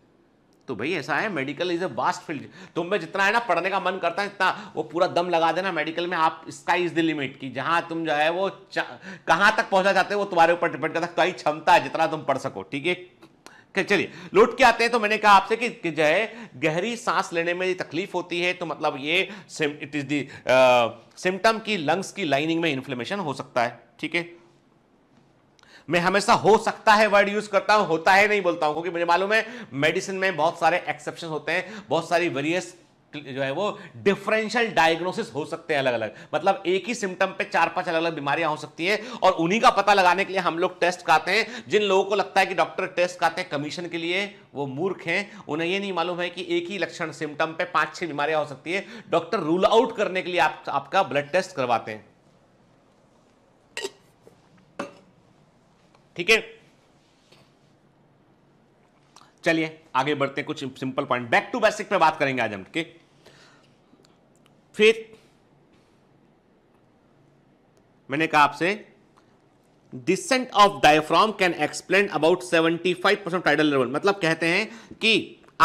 तो भाई ऐसा है medical is a vast field तुम में जितना है ना पढ़ने का मन करता है इतना वो पूरा दम लगा देना मेडिकल में आप स्काई इज द लिमिट कि जहां तुम जो है वो कहां तक पहुंचना चाहते हो वो तुम्हारे ऊपर डिपेंड करता है तुम्हारी क्षमता है जितना तुम पढ़ सको ठीक है चलिए लौट के आते हैं तो मैंने कहा आपसे कि, कि जो है गहरी सांस लेने में तकलीफ होती है तो मतलब ये इट इज दी सिम्टम की लंग्स की लाइनिंग में इन्फ्लेमेशन हो सकता है ठीक है मैं हमेशा हो सकता है वर्ड यूज करता हूं होता है नहीं बोलता हूं क्योंकि मुझे मालूम है मेडिसिन में बहुत सारे एक्सेप्शन होते हैं बहुत सारी वेरियस जो है वो डिफरेंशियल डायग्नोसिस हो सकते हैं अलग अलग मतलब एक ही सिम्टम पे चार पांच अलग अलग बीमारियां हो सकती है और उन्हीं का पता लगाने के लिए हम लोग टेस्ट कराते हैं जिन लोगों को लगता है कि डॉक्टर टेस्ट कराते हैं कमीशन के लिए वो मूर्ख हैं उन्हें ये नहीं मालूम है कि एक ही लक्षण सिम्टम पे पांच छह बीमारियां हो सकती है डॉक्टर रूल आउट करने के लिए आप, आपका ब्लड टेस्ट करवाते हैं ठीक है चलिए आगे बढ़ते हैं कुछ simple point back to basic पे बात करेंगे आज हम ठीक है फिर मैंने कहा आपसे descent of diaphragm can explain about 75 percent tidal level मतलब कहते हैं कि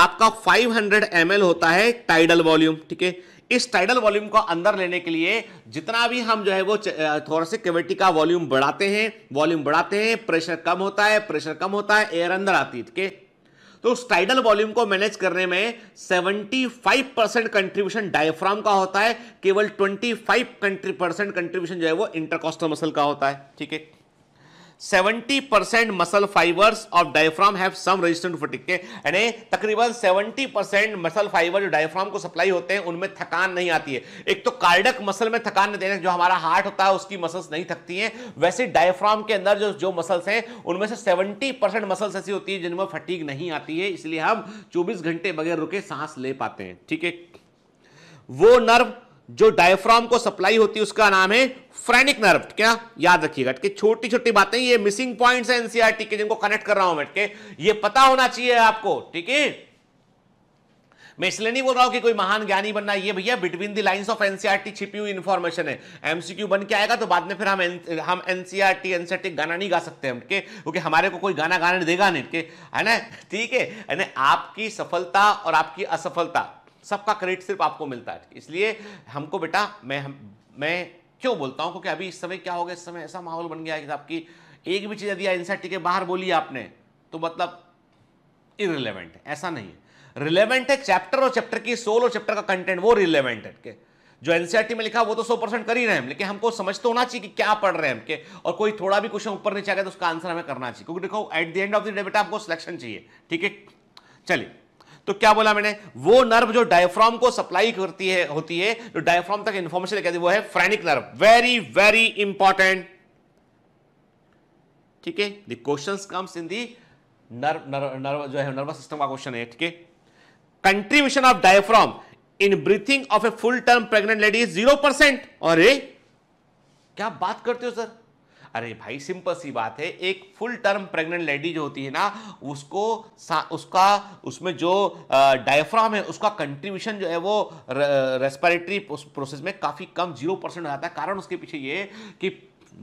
आपका 500 ml होता है टाइडल वॉल्यूम ठीक है इस टाइडल वॉल्यूम को अंदर लेने के लिए जितना भी हम जो है वो थोरसिक कैविटी का वॉल्यूम बढ़ाते हैं वॉल्यूम बढ़ाते हैं प्रेशर कम होता है प्रेशर कम होता है एयर अंदर आती है ठीक तो उस टाइडल वॉल्यूम को मैनेज करने में 75 परसेंट कंट्रीब्यूशन डायफ्राम का होता है केवल 25 परसेंट कंट्रीब्यूशन जो है वो इंटरकॉस्टल मसल का होता है ठीक है 70 percent muscle fibres of diaphragm have some resistant to fatigue यानी तकरीबन 70 परसेंट मसल फाइबर जो डायफ्राम को सप्लाई होते हैं उनमें थकान नहीं आती है एक तो कार्डक मसल में थकान नहीं देने जो हमारा हार्ट होता है उसकी मसल्स नहीं थकती हैं वैसे डायफ्राम के अंदर जो जो मसल्स हैं उनमें से सेवेंटी परसेंट मसल्स ऐसी होती है जिनमें फटीक नहीं आती है इसलिए हम चौबीस घंटे बगैर रुके सांस ले पाते हैं ठीक है वो नर्व जो डायफ्राम को सप्लाई होती है उसका नाम है फ्रेनिक नर्व क्या याद रखिएगा कि छोटी छोटी बातें ये मिसिंग पॉइंट्स हैं एनसीआरटी e के जिनको कनेक्ट कर रहा हूं मैं के ये पता होना चाहिए आपको ठीक है मैं इसलिए नहीं बोल रहा हूं कि कोई महान ज्ञानी बनना ये भैया between the lines of NCERT छिपी हुई इन्फॉर्मेशन है एमसीक्यू बन के आएगा तो बाद में फिर हम एन, हम एनसीआरटी एनसीआरटी e e गाना नहीं गा सकते हम के क्योंकि हमारे को कोई गाना गाने देगा नहीं के है ना ठीक है यानी आपकी सफलता और आपकी असफलता सबका क्रेडिट सिर्फ आपको मिलता है इसलिए हमको बेटा मैं मैं क्यों बोलता हूँ क्योंकि अभी इस समय क्या हो गया इस समय ऐसा माहौल बन गया है कि आपकी एक भी चीज़ यदि एनसीटी के बाहर बोली आपने तो मतलब इरेलीवेंट है ऐसा नहीं है रिलेवेंट है चैप्टर और चैप्टर की सोल और चैप्टर का कंटेंट वो रिलेवेंट है जो एनसीआरटी में लिखा वो तो सौ परसेंट कर ही रहे हैं लेकिन हमको समझ तो होना चाहिए कि क्या पढ़ रहे हैं हमके और कोई थोड़ा भी क्वेश्चन ऊपर नीचे आ गया तो उसका आंसर हमें करना चाहिए क्योंकि देखो at the end of the day बेटा आपको सिलेक्शन चाहिए ठीक है चलिए तो क्या बोला मैंने वो नर्व जो डायफ्राम को सप्लाई करती है होती है जो डायफ्राम तक इंफॉर्मेशन कहती वो है phrenic nerve very very important ठीक है the question comes in the nerve nerve nerve जो है नर्वस सिस्टम का क्वेश्चन है ठीक है contribution of diaphragm in breathing of a full term pregnant lady zero percent और क्या बात करते हो सर अरे भाई सिंपल सी बात है एक फुल टर्म प्रेग्नेंट लेडी जो होती है ना उसको उसका उसमें जो डायफ्राम है उसका कंट्रीब्यूशन जो है वो रेस्पिरेटरी प्रोसेस में काफ़ी कम जीरो परसेंट हो जाता है कारण उसके पीछे ये कि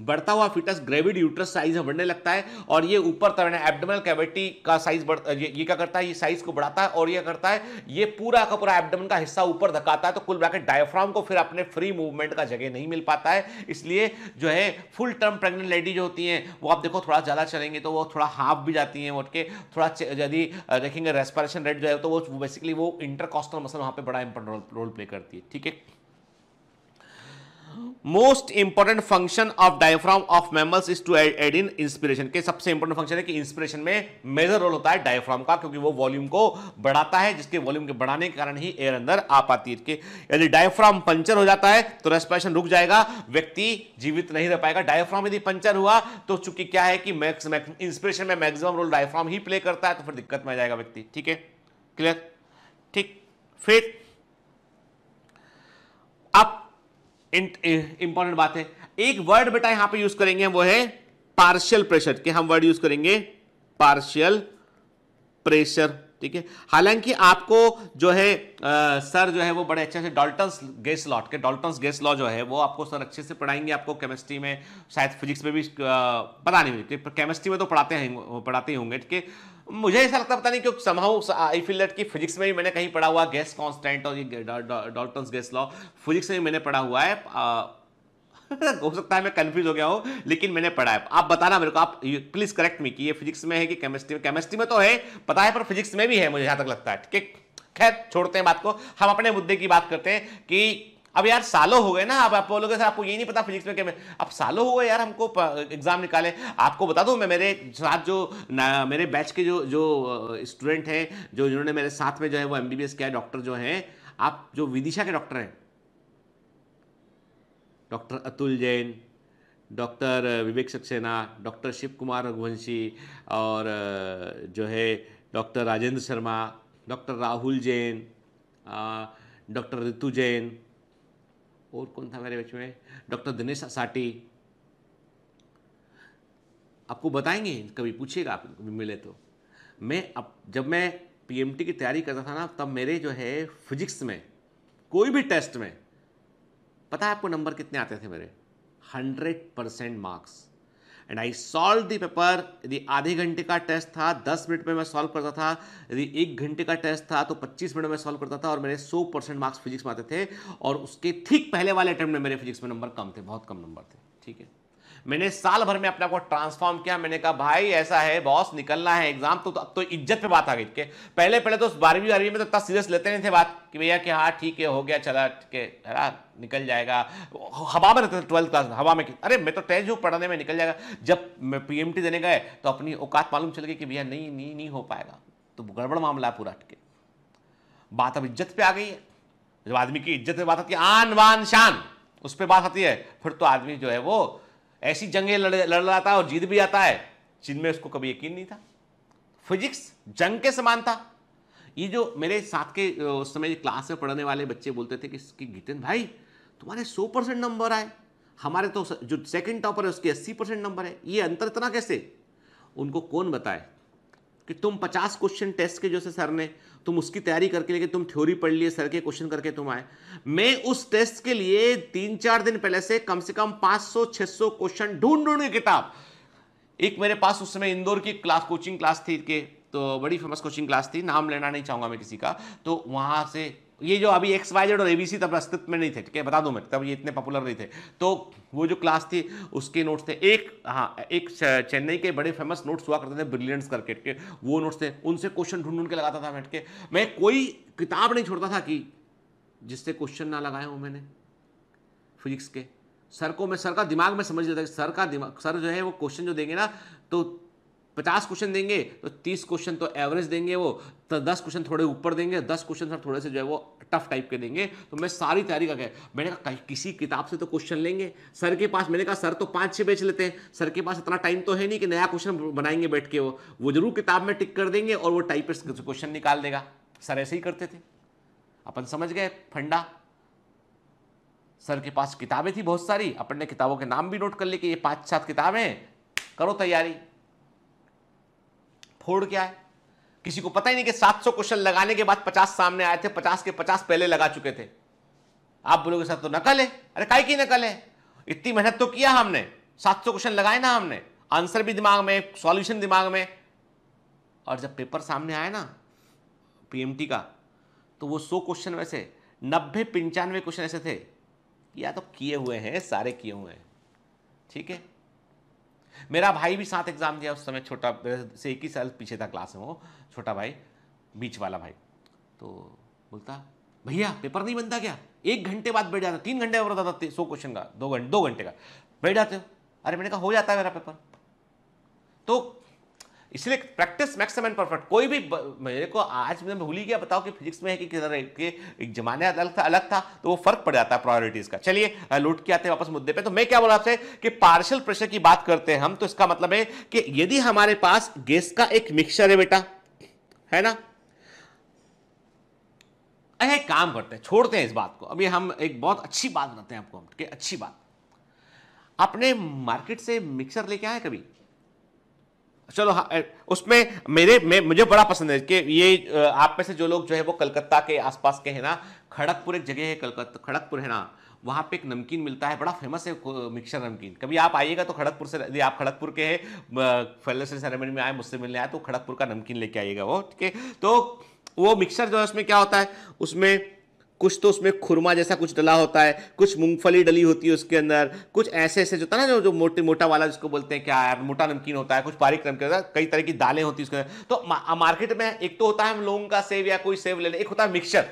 बढ़ता हुआ फिटस ग्रेविड यूट्रस साइज में बढ़ने लगता है और ये ऊपर तरह एबडमल कैविटी का साइज बढ़ ये, क्या करता है ये साइज को बढ़ाता है और ये करता है ये पूरा का पूरा एबडमन का हिस्सा ऊपर धकाता है तो कुल बैकेट डायफ्राम को फिर अपने फ्री मूवमेंट का जगह नहीं मिल पाता है इसलिए जो है फुल टर्म प्रेगनेंट लेडी जो होती हैं वो आप देखो थोड़ा ज़्यादा चलेंगे तो वो थोड़ा हाफ भी जाती हैं उठ के थोड़ा यदि देखेंगे रेस्पायरेशन रेट जो है तो वो बेसिकली वो इंटरकॉस्टल मसल वहाँ पर बड़ा इंपॉर्टेंट रोल प्ले करती है ठीक है most important function of diaphragm of mammals is to aid in inspiration के सबसे इंपॉर्टेंट फंक्शन है कि इंस्पिरेशन में मेजर रोल होता है डायफ्राम का क्योंकि वो वॉल्यूम को बढ़ाता है जिसके वॉल्यूम के बढ़ाने के कारण ही एयर अंदर आ पाती है यदि डायफ्राम पंचर हो जाता है तो रेस्पिरेशन रुक जाएगा व्यक्ति जीवित नहीं रह पाएगा डायफ्राम यदि पंचर हुआ तो चूंकि क्या है कि इंस्पिरेशन में मैक्सिमम रोल डायफ्राम ही प्ले करता है तो फिर दिक्कत में आ जाएगा व्यक्ति ठीक है क्लियर ठीक फिर अब इंपॉर्टेंट eh, बात है एक वर्ड बेटा यहां पे यूज करेंगे वो है पार्शियल प्रेशर के हम वर्ड यूज करेंगे पार्शियल प्रेशर ठीक है हालांकि आपको जो है आ, सर जो है वो बड़े अच्छे से डॉल्टन गैस लॉट के डॉल्टन गैस लॉ जो है वो आपको सर अच्छे से पढ़ाएंगे आपको केमिस्ट्री में शायद फिजिक्स में भी आ, पता नहीं केमिस्ट्री में तो पढ़ाते हैं पढ़ाते ही होंगे ठीक है मुझे ऐसा लगता पता नहीं क्योंकि समाउ आई फील दैट कि फिजिक्स में भी मैंने कहीं पढ़ा हुआ गैस कांस्टेंट और ये डॉल्टन गैस लॉ फिजिक्स में भी मैंने पढ़ा हुआ है हो सकता है मैं कंफ्यूज हो गया हूँ लेकिन मैंने पढ़ा है आप बताना मेरे को आप प्लीज करेक्ट मी कि ये फिजिक्स में है कि केमिस्ट्री में केमिस्ट्री में तो है पता है पर फिजिक्स में भी है मुझे जहाँ तक लगता है ठीक है खैर छोड़ते हैं बात को हम अपने मुद्दे की बात करते हैं कि अब यार सालों हो गए ना अब आप बोलोगे सर आपको ये नहीं पता फिजिक्स में क्या अब सालों हो गए यार हमको एग्जाम निकाले आपको बता दूं मैं मेरे साथ जो मेरे बैच के जो जो स्टूडेंट हैं जो जिन्होंने मेरे साथ में जो है वो एम बी डॉक्टर जो हैं आप जो विदिशा के डॉक्टर हैं doctor Atul Jain doctor Vivek Saxena doctor Shiv Kumar Raghuvanshi और जो है doctor Rajendra Sharma doctor Rahul Jain doctor Ritu Jain और कौन था मेरे बीच में डॉक्टर दिनेश साटी आपको बताएंगे कभी पूछिएगा आप मिले तो मैं अब जब मैं पीएमटी की तैयारी करता था ना तब मेरे जो है फिजिक्स में कोई भी टेस्ट में पता है आपको नंबर कितने आते थे मेरे hundred percent marks and I solve the paper यदि आधे घंटे का टेस्ट था दस मिनट में मैं सॉल्व करता था यदि एक घंटे का टेस्ट था तो पच्चीस मिनट में सॉल्व करता था और मेरे सौ परसेंट मार्क्स फिजिक्स में आते थे और उसके ठीक पहले वाले अटैम्प्ट में मेरे फिजिक्स में नंबर कम थे बहुत कम नंबर थे ठीक है मैंने साल भर में अपने को ट्रांसफॉर्म किया मैंने कहा भाई ऐसा है बॉस निकलना है एग्जाम तो अब तो, तो इज्जत पे बात आ गई के पहले पहले तो बारहवीं बारहवीं में तो इतना सीरियस लेते नहीं थे बात कि भैया कि हाँ ठीक है हो गया चला ठीक है निकल जाएगा हवा में रहते ट्वेल्थ क्लास में हवा में अरे मैं तो टेस्ट हूँ पढ़ने में निकल जाएगा जब मैं टी देने गए तो अपनी औकात मालूम चल गई कि भैया नहीं नहीं नहीं हो पाएगा तो गड़बड़ मामला है पूरा हटके बात अब इज्जत पे आ गई है जब आदमी की इज्जत पर बात आती है आन वान शान उस पर बात आती है फिर तो आदमी जो है वो ऐसी जंगें लड़ लड़ रहा था और जीत भी जाता है जिनमें उसको कभी यकीन नहीं था फिजिक्स जंग के समान था ये जो मेरे साथ के उस समय क्लास में पढ़ने वाले बच्चे बोलते थे कि, इसकी गीतन भाई तुम्हारे सौ परसेंट नंबर आए हमारे तो जो सेकंड टॉपर है उसके अस्सी परसेंट नंबर है ये अंतर इतना कैसे उनको कौन बताए कि तुम पचास क्वेश्चन टेस्ट के जैसे सर ने तुम उसकी तैयारी करके लेके तुम थ्योरी पढ़ लिए सर के क्वेश्चन करके तुम आए मैं उस टेस्ट के लिए तीन चार दिन पहले से कम से कम 500-600 क्वेश्चन ढूंढ ढूंढ के किताब एक मेरे पास उस समय इंदौर की क्लास कोचिंग क्लास थी के तो बड़ी फेमस कोचिंग क्लास थी नाम लेना नहीं चाहूंगा मैं किसी का तो वहां से ये जो अभी एक्स वाई जेड और एबीसी तब अस्तित्व में नहीं थे ठीक है बता दूं मैं तब ये इतने पॉपुलर नहीं थे तो वो जो क्लास थी उसके नोट्स थे एक हाँ एक चेन्नई के बड़े फेमस नोट्स हुआ करते थे ब्रिलियंट्स करके के वो नोट्स थे उनसे क्वेश्चन ढूंढ ढूंढ के लगाता था बैठ के मैं कोई किताब नहीं छोड़ता था कि जिससे क्वेश्चन ना लगाए हूँ मैंने फिजिक्स के सर को मैं सर का दिमाग में समझ लेता सर का दिमाग सर जो है वो क्वेश्चन जो देंगे ना तो पचास क्वेश्चन देंगे तो तीस क्वेश्चन तो एवरेज देंगे वो तो दस क्वेश्चन थोड़े ऊपर देंगे दस क्वेश्चन सर थोड़े से जो है वो टफ टाइप के देंगे तो मैं सारी तैयारी करके मैंने कहा किसी किताब से तो क्वेश्चन लेंगे सर के पास मैंने कहा सर तो पाँच छः बेच लेते हैं सर के पास इतना टाइम तो है नहीं कि नया क्वेश्चन बनाएंगे बैठ के वो वो जरूर किताब में टिक कर देंगे और वो टाइप क्वेश्चन निकाल देगा सर ऐसे ही करते थे अपन समझ गए फंडा सर के पास किताबें थी बहुत सारी अपन ने किताबों के नाम भी नोट कर लिए कि ये पाँच सात किताबें करो तैयारी फोड़ क्या है किसी को पता ही नहीं कि 700 क्वेश्चन लगाने के बाद 50 सामने आए थे 50 के 50 पहले लगा चुके थे आप बोलोगे सर तो नकल है अरे काई की नकल है इतनी मेहनत तो किया हमने 700 क्वेश्चन लगाए ना हमने आंसर भी दिमाग में सॉल्यूशन दिमाग में और जब पेपर सामने आया ना पीएमटी का तो वो सौ क्वेश्चन वैसे नब्बे पंचानवे क्वेश्चन ऐसे थे या तो किए हुए हैं सारे किए हुए हैं ठीक है मेरा भाई भी साथ एग्ज़ाम दिया उस समय छोटा से एक ही साल पीछे था क्लास में वो छोटा भाई बीच वाला भाई तो बोलता भैया पेपर नहीं बनता क्या एक घंटे बाद बैठ जाता तीन घंटे का बताता था सौ क्वेश्चन का दो घंटे दो घंटे का बैठ जाते हो अरे मैंने कहा हो जाता है मेरा पेपर तो इसलिए प्रैक्टिस मैक्सिमम एंड परफेक्ट कोई भी मेरे को आज मैं भूल ही गया बताओ कि फिजिक्स में है कि किधर के एक जमाने अलग था अलग था तो वो फर्क पड़ जाता है प्रायोरिटीज का चलिए लूट के आते हैं वापस मुद्दे पे तो मैं क्या बोला आपसे कि पार्शियल प्रेशर की बात करते हैं हम तो इसका मतलब है कि यदि हमारे पास गैस का एक मिक्सचर है बेटा है ना अरे काम करते हैं छोड़ते हैं इस बात को अभी हम एक बहुत अच्छी बात बताते हैं आपको हम अच्छी बात आपने मार्केट से मिक्सर लेके आए कभी चलो हाँ उसमें मेरे मैं मुझे बड़ा पसंद है कि ये आप में से जो लोग जो है वो कलकत्ता के आसपास के हैं ना खड़गपुर एक जगह है कलकत्ता खड़गपुर है ना वहाँ पे एक नमकीन मिलता है बड़ा फेमस है मिक्सर नमकीन कभी आप आइएगा तो खड़गपुर से यदि आप खड़गपुर के हैं सेरेमनी में आए मुझसे मिलने आए तो खड़गपुर का नमकीन लेके आइएगा वो ठीक है तो वो मिक्सर जो है उसमें क्या होता है उसमें कुछ तो उसमें खुरमा जैसा कुछ डला होता है कुछ मूंगफली डली होती है उसके अंदर कुछ ऐसे ऐसे जो था ना जो जो मोटे मोटा वाला जिसको बोलते हैं क्या यार मोटा नमकीन होता है कुछ बारीक नमकीन होता है कई तरह की दालें होती है उसके अंदर तो मा, मार्केट में एक तो होता है हम लोगों का सेव या कोई सेव ले लें एक होता है मिक्सचर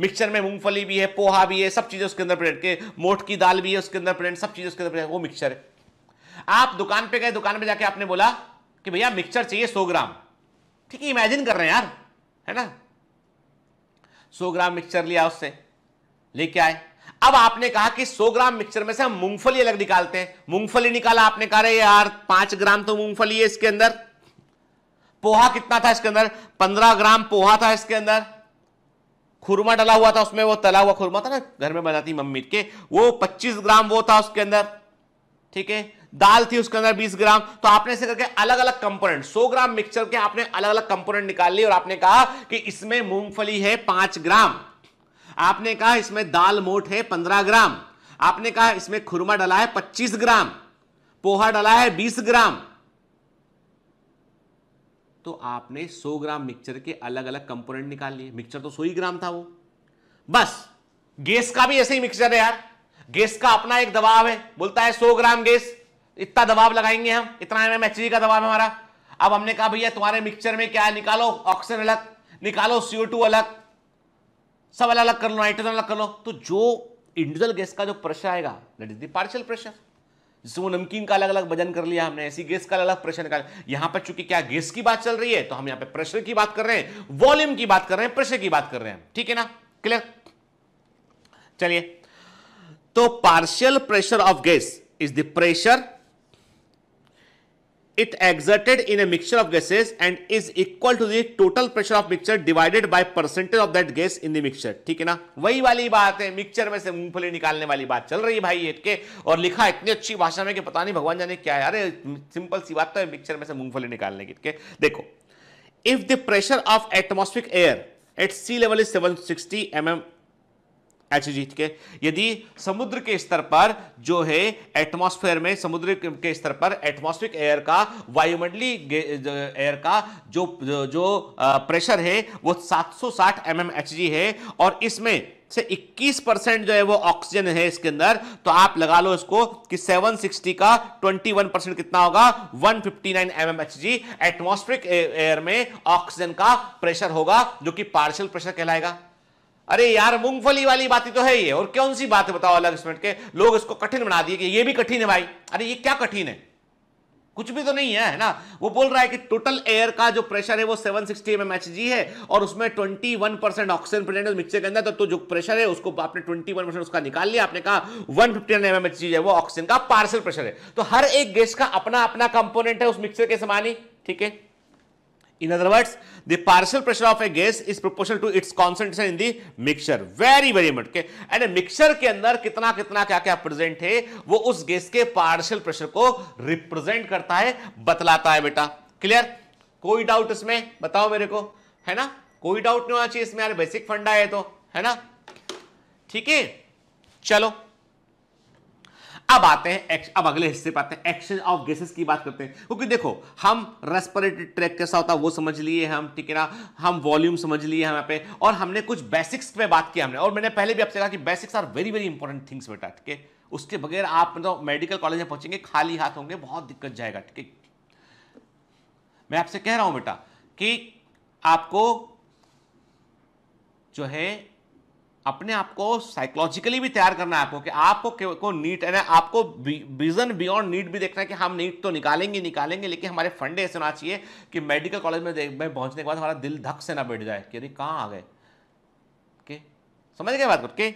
मिक्सचर में मूंगफली भी है पोहा भी है सब चीज़ें उसके अंदर प्रेजेंट के मोट की दाल भी है उसके अंदर प्रेजेंट सब चीज़ें उसके अंदर प्रेजेंट वो मिक्सचर है आप दुकान पे गए दुकान पे जाके आपने बोला कि भैया मिक्सचर चाहिए सौ ग्राम ठीक है इमेजिन कर रहे हैं यार है ना 100 ग्राम मिक्सचर लिया उससे लेके आए अब आपने कहा कि 100 ग्राम मिक्सचर में से हम मूंगफली अलग निकालते हैं मूंगफली निकाला आपने कहा यार पांच ग्राम तो मूंगफली है इसके अंदर पोहा कितना था इसके अंदर पंद्रह ग्राम पोहा था इसके अंदर खुरमा डला हुआ था उसमें वो तला हुआ खुरमा था ना घर में बनाती मम्मी के वो पच्चीस ग्राम वो था उसके अंदर ठीक है दाल थी उसके अंदर 20 ग्राम तो आपने ऐसे करके अलग अलग कंपोनेंट 100 ग्राम मिक्सचर के आपने अलग अलग कंपोनेंट निकाल लिए और आपने कहा कि इसमें मूंगफली है पांच ग्राम आपने कहा इसमें दाल मोट है पंद्रह ग्राम आपने कहा इसमें खुरमा डला है पच्चीस ग्राम पोहा डला है बीस ग्राम तो आपने 100 ग्राम मिक्सचर के अलग अलग कंपोनेंट निकाल लिए मिक्सचर तो सो ही ग्राम था वो बस गैस का भी ऐसे ही मिक्सचर है यार गैस का अपना एक दबाव है बोलता है सौ ग्राम गैस इतना दबाव लगाएंगे हम इतना एम एम का दबाव हमारा अब हमने कहा भैया तुम्हारे मिक्सचर में क्या है निकालो ऑक्सीजन अलग निकालो सीओ अलग सब अलग अलग कर लो नाइट्रोजन अलग कर लो तो जो इंडिविजुअल गैस का जो प्रेशर आएगा दैट इज द प्रेशर जिसमें वो नमकीन का अलग अलग वजन कर लिया हमने ऐसी गैस का अलग अलग प्रेशर निकाल यहां पर चूंकि क्या गैस की बात चल रही है तो हम यहाँ पे प्रेशर की बात कर रहे हैं वॉल्यूम की बात कर रहे हैं प्रेशर की बात कर रहे हैं ठीक है ना क्लियर चलिए तो partial pressure of gas is the pressure it exerted in a mixture of gases and is equal to total pressure of mixture divided by by percentage of that gas in ठीक है ना वही वाली बात है mixture में से मूंगफली निकालने वाली बात चल रही भाई के और लिखा इतनी अच्छी भाषा में कि पता नहीं भगवान जाने क्या है अरे सिंपल सी बात तो है मिक्सचर में से मूंगफली निकालने की के देखो if the pressure of atmospheric air at sea level is seven sixty M M H के यदि समुद्र के स्तर पर जो है एटमॉस्फेयर में समुद्र के स्तर पर एटमॉस्फेरिक एयर का वायुमंडली एयर का जो जो प्रेशर है वो 760 एम mm है और इसमें से 21 परसेंट जो है वो ऑक्सीजन है इसके अंदर तो आप लगा लो इसको कि 760 का 21 परसेंट कितना होगा 159 फिफ्टी एटमॉस्फेरिक एयर में ऑक्सीजन का प्रेशर होगा जो कि पार्शियल प्रेशर कहलाएगा अरे यार मूंगफली वाली बात ही तो है ये और कौन सी बात है बताओ अलग स्टेटमेंट के लोग इसको कठिन बना दिए कि ये भी कठिन है भाई अरे ये क्या कठिन है कुछ भी तो नहीं है है ना वो बोल रहा है कि टोटल एयर का जो प्रेशर है वो 760 सिक्सटी एम है और उसमें 21 परसेंट ऑक्सीजन प्रेजेंट मिक्सर के अंदर तो, तो जो प्रेशर है उसको आपने 21 परसेंट उसका निकाल लिया आपने कहा 159 फिफ्टी है वो ऑक्सीजन का पार्सल प्रेशर है तो हर एक गैस का अपना अपना कंपोनेंट है उस मिक्सर के समान ही ठीक है In other words, the partial pressure of a gas is proportional to its concentration in the mixture. Very very much. Okay? And mixture के अंदर कितना कितना क्या क्या प्रेजेंट है वो उस गैस के पार्शियल प्रेशर को रिप्रेजेंट करता है बतलाता है बेटा क्लियर कोई डाउट इसमें बताओ मेरे को है ना कोई डाउट नहीं होना चाहिए इसमें यार बेसिक फंडा है तो है ना ठीक है चलो अब आते हैं अब अगले हिस्से पर आते हैं एक्शन ऑफ गैसेस की बात करते हैं क्योंकि देखो हम रेस्पिरेटरी ट्रैक कैसा होता है वो समझ लिए हम ठीक है ना हम वॉल्यूम समझ लिए हम यहाँ पे और हमने कुछ बेसिक्स पे बात की हमने और मैंने पहले भी आपसे कहा कि basics are very very important things बेटा ठीक है उसके बगैर आप मतलब मेडिकल कॉलेज में पहुंचेंगे खाली हाथ होंगे बहुत दिक्कत जाएगा ठीक है मैं आपसे कह रहा हूं बेटा कि आपको जो है अपने आप को साइकोलॉजिकली भी तैयार करना है आपको कि आपको को नीट है ना आपको विजन बियॉन्ड नीट भी देखना है कि हम नीट तो निकालेंगे निकालेंगे लेकिन हमारे फंडे ऐसे होना चाहिए कि मेडिकल कॉलेज में मैं पहुंचने के बाद हमारा दिल धक से ना बैठ जाए कि अरे कहाँ आ गए के समझ गए बात करके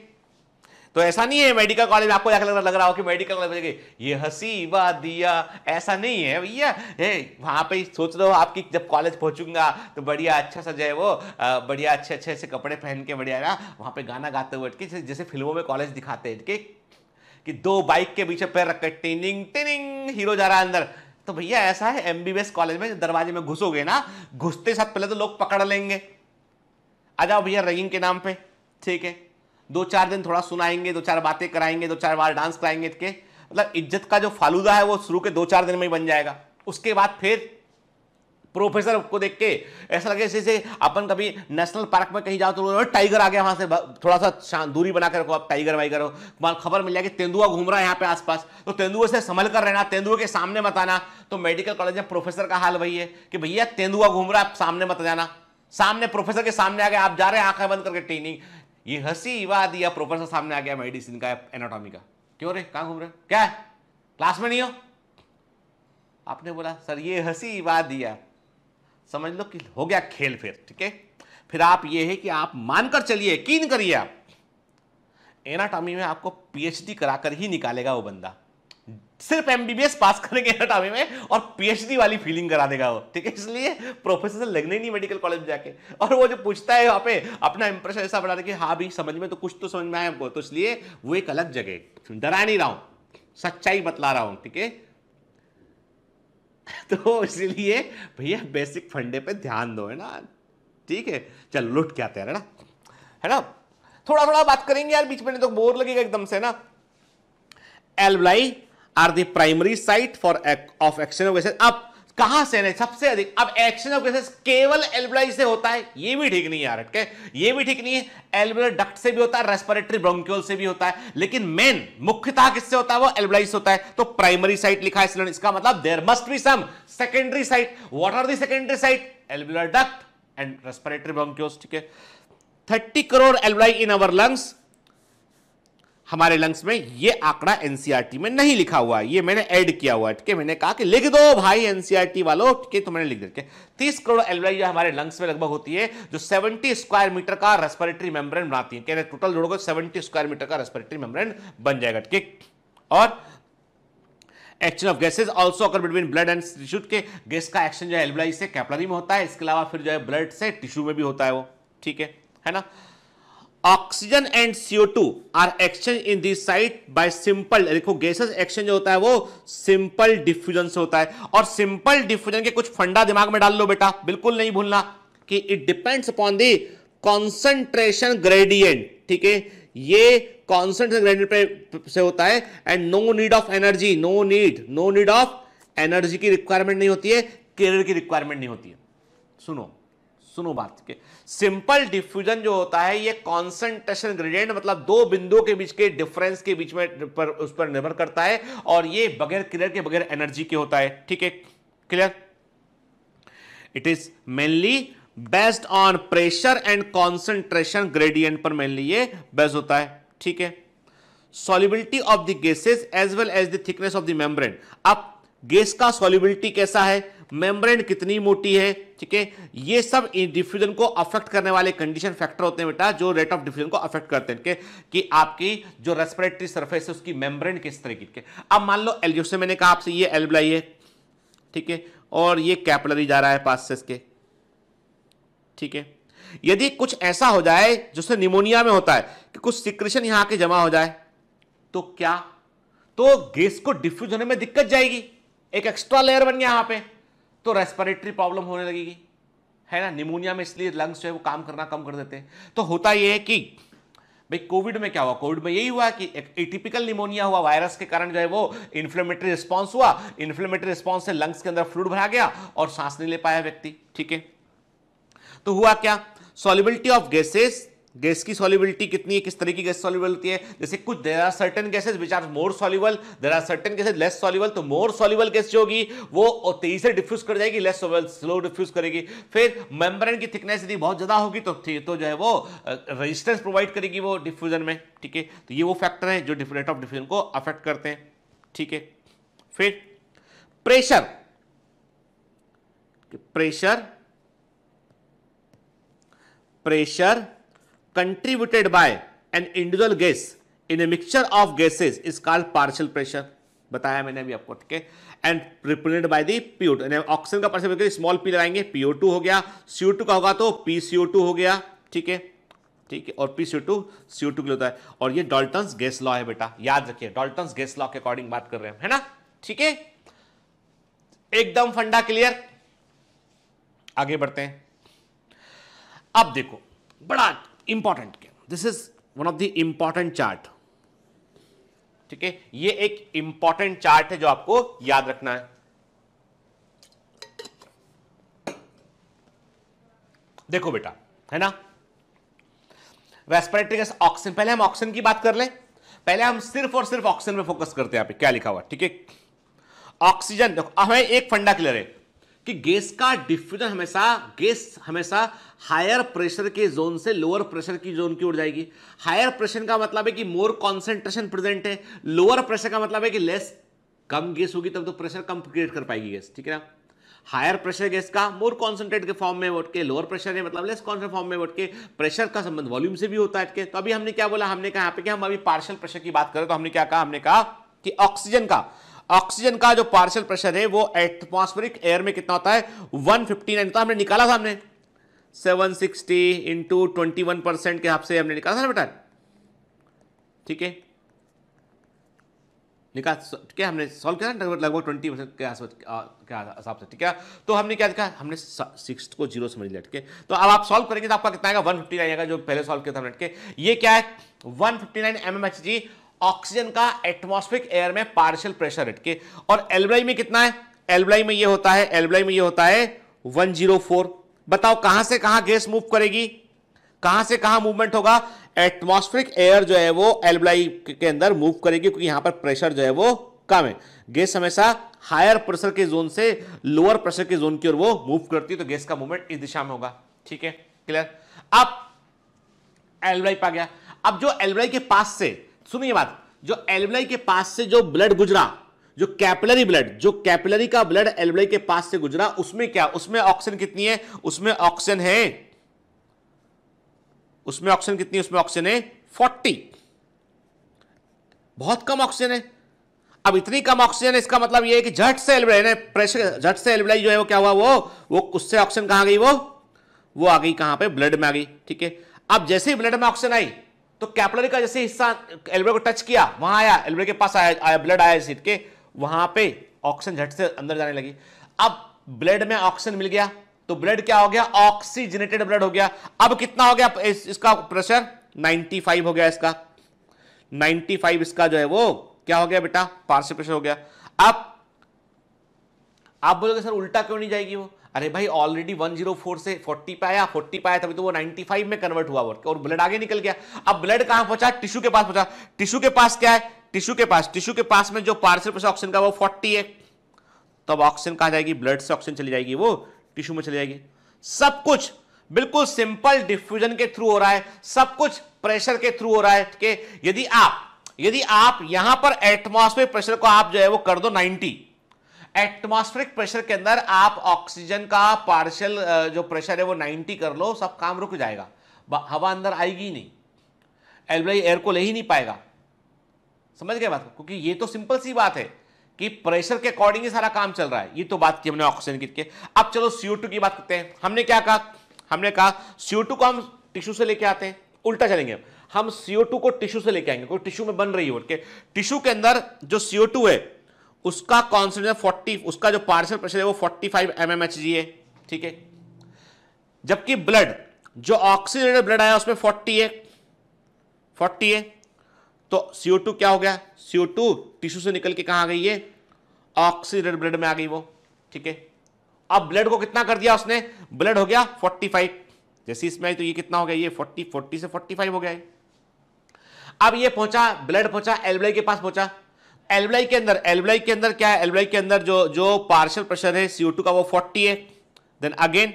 तो ऐसा नहीं है मेडिकल कॉलेज में आपको लग रहा लग रहा हो कि मेडिकल कॉलेज ये हंसी दिया ऐसा नहीं है भैया वहां पे सोच रहे हो आपकी जब कॉलेज पहुंचूंगा तो बढ़िया अच्छा सा जो है वो बढ़िया अच्छे अच्छे से कपड़े पहन के बढ़िया ना वहां पे गाना गाते हुए अटके जैसे फिल्मों में कॉलेज दिखाते हैं कि, कि दो बाइक के पीछे पैर रखकर टिनिंग टिनिंग हीरो जा रहा है अंदर तो भैया ऐसा है एमबीबीएस कॉलेज में दरवाजे में घुसोगे ना घुसते साथ पहले तो लोग पकड़ लेंगे आ जाओ भैया रैगिंग के नाम पे ठीक है दो चार दिन थोड़ा सुनाएंगे दो चार बातें कराएंगे दो चार बार डांस कराएंगे इसके मतलब इज्जत का जो फालूदा है वो शुरू के दो चार दिन में ही बन जाएगा उसके बाद फिर प्रोफेसर को देख के ऐसा लगे जैसे अपन कभी नेशनल पार्क में कहीं जाओ तो टाइगर आ गया वहाँ से थोड़ा सा दूरी बना रखो आप टाइगर वाइगर हो मान खबर मिल जाएगी तेंदुआ घूम रहा है यहाँ पे आसपास तो तेंदुए से संभल कर रहना तेंदुए के सामने मत आना तो मेडिकल कॉलेज में प्रोफेसर का हाल वही है कि भैया तेंदुआ घूम रहा है आप सामने मत जाना सामने प्रोफेसर के सामने आ गए आप जा रहे हैं आंखें बंद करके ट्रेनिंग ये हंसी इवा दिया प्रोफेसर सामने आ गया मेडिसिन का एनाटॉमी का क्यों रे कहाँ घूम रहे क्या है क्लास में नहीं हो आपने बोला सर ये हंसी इवा दिया समझ लो कि हो गया खेल फिर ठीक है फिर आप ये है कि आप मानकर चलिए किन करिए आप एनाटॉमी में आपको पीएचडी कराकर ही निकालेगा वो बंदा सिर्फ एमबीबीएस पास करेंगे हटावे में और पीएचडी वाली फीलिंग करा देगा वो ठीक है इसलिए प्रोफेसर लगने नहीं मेडिकल कॉलेज में जाके और वो जो पूछता है वहाँ पे अपना इंप्रेशन ऐसा बना दे कि हाँ भाई समझ में तो कुछ तो समझ में आया हमको तो इसलिए वो एक अलग जगह डरा नहीं रहा हूँ सच्चाई बतला रहा हूँ ठीक है तो इसलिए भैया बेसिक फंडे पे ध्यान दो है ना ठीक है चल लुट के आते हैं ना है ना थोड़ा थोड़ा बात करेंगे यार बीच में नहीं तो बोर लगेगा एकदम से ना एल्बलाई are the primary site for of action of gases अब कहां से नहीं सबसे अधिक अब एक्शन ऑफ गैसेज केवल एल्बुलाई से होता है ये भी ठीक नहीं यार के ये भी ठीक नहीं है एल्बुलर डक्ट से भी होता है रेस्पिरेटरी ब्रोंक्यूल से भी होता है लेकिन मेन मुख्यतः किससे होता है वो एल्बुलाइज होता है तो प्राइमरी साइट लिखा है इसलिए इसका मतलब there must be some secondary site what are the secondary site एल्बुलर डक्ट एंड रेस्पिरेटरी ब्रोंक्यूल्स ठीक है 30 करोड़ एल्बुलाई इन अवर लंग्स हमारे लंग्स में ये आंकड़ा एनसीईआरटी e में नहीं लिखा हुआ है ये मैंने ऐड किया हुआ है ठीक है मैंने कहा कि लिख दो भाई एनसीईआरटी e वालों ठीक है तो मैंने लिख दिया तीस करोड़ एलवाई हमारे लंग्स में लगभग होती है जो 70 स्क्वायर मीटर का रेस्पिरेटरी मेम्ब्रेन बनाती है कहने टोटल जोड़ोगे सेवेंटी स्क्वायर मीटर का रेस्पिरेटरी मेम्ब्रेन बन जाएगा ठीक और एक्शन ऑफ गैसेज ऑल्सो अगर बिटवीन ब्लड एंड टिश्यू के गैस का एक्शन जो है एलवाई से कैपलरी में होता है इसके अलावा फिर जो है ब्लड से टिश्यू में भी होता है वो ठीक है है ना oxygen and CO two are exchange in this site by simple देखो गैसेस एक्सचेंज होता है वो सिंपल डिफ्यूजन से होता है और सिंपल डिफ्यूजन के कुछ फंडा दिमाग में डाल लो बेटा बिल्कुल नहीं भूलना कि it depends upon the concentration gradient ठीक है ये कॉन्सेंट्रेशन ग्रेडियंट से होता है and no need of energy no need no need of energy की रिक्वायरमेंट नहीं होती है केरियर की रिक्वायरमेंट नहीं होती है सुनो सुनो बात के सिंपल डिफ्यूजन जो होता है ये कॉन्सेंट्रेशन ग्रेडियंट मतलब दो बिंदुओं के बीच के डिफरेंस के बीच में पर उस पर निर्भर करता है और ये बगैर क्लियर के बगैर एनर्जी के होता है ठीक है clear it is mainly based on pressure and concentration gradient पर मेनली ये बेस्ड होता है ठीक है solubility of the gases as well as the thickness of the membrane अब गैस का सॉलिबिलिटी कैसा है मेम्ब्रेन कितनी मोटी है ठीक है ये सब डिफ्यूजन को अफेक्ट करने वाले कंडीशन फैक्टर होते हैं बेटा जो रेट ऑफ डिफ्यूजन को अफेक्ट करते हैं कि आपकी जो रेस्पिरेटरी सरफेस है उसकी मेम्ब्रेन किस तरह की अब मान लो एल जैसे मैंने कहा आपसे ये एल्बलाई है ठीक है और ये कैपलरी जा रहा है पास से इसके ठीक है यदि कुछ ऐसा हो जाए जिससे निमोनिया में होता है कि कुछ सिक्रेशन यहां के जमा हो जाए तो क्या तो गैस को डिफ्यूज होने में दिक्कत जाएगी एक एक्स्ट्रा लेयर बन गया यहां पे तो रेस्पिरेटरी प्रॉब्लम होने लगेगी है ना निमोनिया में इसलिए लंग्स जो है वो काम करना कम कर देते हैं तो होता यह है कि भाई कोविड में क्या हुआ कोविड में यही हुआ कि एक एटिपिकल निमोनिया हुआ वायरस के कारण जो है वो इन्फ्लेमेटरी रिस्पॉन्स हुआ इन्फ्लेमेटरी रिस्पॉन्स से लंग्स के अंदर फ्लूड भरा गया और सांस नहीं ले पाया व्यक्ति ठीक है तो हुआ क्या सॉलिबिलिटी ऑफ गैसेस गैस की सॉलिबिलिटी कितनी है किस तरह की गैस सॉलिबल होती है जैसे कुछ there are certain gases which are more soluble there are certain gases less soluble तो मोर सॉलिबल गैस जो होगी वो तेजी से डिफ्यूज कर जाएगी लेस सॉलिबल स्लो डिफ्यूज करेगी फिर मेम्ब्रेन की थिकनेस यदि बहुत ज़्यादा होगी तो तो जो है वो रजिस्टेंस प्रोवाइड करेगी वो डिफ्यूजन में ठीक है तो ये वो फैक्टर है जो रेट ऑफ डिफ्यूजन को अफेक्ट करते हैं ठीक है फिर pressure pressure pressure contributed by an individual gas in a mixture of gases is called partial pressure. बताया मैंने अभी आपको ठीक है and represent by the PO two oxygen का पर्सन स्मॉल पी लगाएंगे पीओ टू हो गया सीओ टू का होगा तो पी सीओ टू हो गया ठीक है ठीक है और P CO two CO two के लिए होता है और ये डॉल्टन्स गैस लॉ है बेटा याद रखिए डॉल्टन्स गैस लॉ के अकॉर्डिंग बात कर रहे हैं है ना ठीक है एकदम फंडा क्लियर आगे बढ़ते हैं अब देखो बड़ा important this is one of the important chart ठीक है ये एक इंपॉर्टेंट चार्ट है जो आपको याद रखना है देखो बेटा है ना रेस्पिरेटरी गैस ऑक्सीजन पहले हम ऑक्सीजन की बात कर लें पहले हम सिर्फ और सिर्फ ऑक्सीजन पे फोकस करते हैं यहां पे क्या लिखा हुआ ठीक है ऑक्सीजन देखो हमें एक फंडा क्लियर है कि गैस का डिफ्यूजन हमेशा गैस हमेशा हायर प्रेशर के जोन से लोअर प्रेशर की जोन की ओर जाएगी हायर प्रेशर का मतलब है कि मोर कॉन्सेंट्रेशन प्रेजेंट है लोअर प्रेशर का मतलब है कि लेस कम गैस होगी तब तो प्रेशर कम क्रिएट कर पाएगी गैस ठीक है ना हायर प्रेशर गैस का मोर कॉन्सेंट्रेट के फॉर्म में वोट के लोअर प्रेशर है मतलब लेस कॉन्सेंट फॉर्म में वोट के प्रेशर का संबंध वॉल्यूम से भी होता है तो अभी हमने क्या बोला हमने कहा पे कि हम अभी पार्शल प्रेशर की बात करें तो हमने क्या कहा हमने कहा कि ऑक्सीजन का ऑक्सीजन का जो पार्शियल प्रेशर है वो एटमोस्फेरिक एयर में कितना होता है 159 तो हमने निकाला था हमने 760 sixty into twenty one percent के हिसाब से हमने निकाला था बेटा ठीक है निकाल क्या हमने सॉल्व किया लगभग ट्वेंटी परसेंट के आसपास क्या हिसाब से ठीक है तो हमने क्या देखा हमने सिक्स को जीरो समझ लिया ठीक है तो अब आप सॉल्व करेंगे तो आपका कितना आएगा वन फिफ्टी नाइन आएगा जो पहले सॉल्व किया था लटके ये क्या है one fifty nine M M H G oxygen का एटमोस्फिक एयर में पार्शियल प्रेशर के और एलब्राई में कितना है एलब्राई में ये होता है एलब्राई में ये होता है 104 बताओ कहां से कहां गैस मूव करेगी कहां से कहां मूवमेंट होगा एटमॉस्फेरिक एयर जो है वो एलब्राई के अंदर मूव करेगी क्योंकि यहां पर प्रेशर जो है वो कम है गैस हमेशा हायर प्रेशर के जोन से लोअर प्रेशर के जोन की ओर वो मूव करती है तो गैस का मूवमेंट इस दिशा में होगा ठीक है क्लियर अब एलब्राई पा गया अब जो एलब्राई के पास से सुनिए बात जो एल्बलाई के पास से जो ब्लड गुजरा जो कैपिलरी ब्लड जो कैपिलरी का ब्लड एल्बलाई के पास से गुजरा उसमें क्या उसमें ऑक्सीजन कितनी है उसमें ऑक्सीजन है उसमें ऑक्सीजन कितनी उसमें ऑक्सीजन है फोर्टी बहुत कम ऑक्सीजन है अब इतनी कम ऑक्सीजन है इसका मतलब यह है कि झट से एल्बलाई ने प्रेशर झट से एल्बलाई जो है वो क्या हुआ वो वो उससे ऑक्सीजन कहां गई वो वो आ गई कहां पे ब्लड में आ गई ठीक है अब जैसे ही ब्लड में ऑक्सीजन आई तो कैपलरी का जैसे हिस्सा एल्बो को टच किया वहां आया एल्बो के पास आया आया ब्लड आया सीट के वहां पे ऑक्सीजन झट से अंदर जाने लगी अब ब्लड में ऑक्सीजन मिल गया तो ब्लड क्या हो गया ऑक्सीजनेटेड ब्लड हो गया अब कितना हो गया इस, इसका प्रेशर 95 हो गया इसका 95 इसका जो है वो क्या हो गया बेटा पार्सल प्रेशर हो गया अब आप बोलोगे सर उल्टा क्यों नहीं जाएगी वो अरे भाई ऑलरेडी 104 से 40 पे आया 40 पे आया तभी तो वो 95 में कन्वर्ट हुआ और ब्लड आगे निकल गया अब ब्लड कहां पहुंचा टिश्यू के पास पहुंचा टिश्यू के पास क्या है टिश्यू के पास टिश्यू के पास में जो पार्सल प्लस ऑक्सीजन का वो 40 है तो अब ऑक्सीजन कहां जाएगी ब्लड से ऑक्सीजन चली जाएगी वो टिश्यू में चली जाएगी सब कुछ बिल्कुल सिंपल डिफ्यूजन के थ्रू हो रहा है सब कुछ प्रेशर के थ्रू हो रहा है कि यदि आप यदि आप यहां पर एटमॉस्फेयर प्रेशर को आप जो है वो कर दो नाइनटी एटमॉस्फेरिक प्रेशर के अंदर आप ऑक्सीजन का पार्शियल जो प्रेशर है वो 90 कर लो सब काम रुक जाएगा हवा अंदर आएगी ही नहीं एलवाई एयर को ले ही नहीं पाएगा समझ गए बात क्योंकि ये तो सिंपल सी बात है कि प्रेशर के अकॉर्डिंग ही सारा काम चल रहा है ये तो बात की हमने ऑक्सीजन की अब चलो सीओ की बात करते हैं हमने क्या कहा हमने कहा सीओ को हम टिश्यू से लेके आते हैं उल्टा चलेंगे हम सीओ को टिश्यू से लेके आएंगे क्योंकि टिश्यू में बन रही है टिश्यू के अंदर जो सीओ है उसका कॉन्सेंट्रेशन फोर्टी उसका जो पार्सल प्रेशर है वो forty five M M H G है ठीक है जबकि ब्लड जो ऑक्सीजनेटेड ब्लड आया उसमें फोर्टी है फोर्टी है तो सीओ टू क्या हो गया सीओ टू टिश्यू से निकल के कहां गई है ऑक्सीजनेटेड ब्लड में आ गई वो ठीक है अब ब्लड को कितना कर दिया उसने ब्लड हो गया फोर्टी फाइव जैसे इसमें आई तो ये कितना हो गया ये फोर्टी फोर्टी से फोर्टी फाइव हो गया अब ये पहुंचा ब्लड पहुंचा एलब्लड के पास पहुंचा एलबलाई के अंदर एलबलाई के अंदर क्या है एलबलाई के अंदर जो जो पार्शियल प्रेशर है सीओ का वो फोर्टी है देन अगेन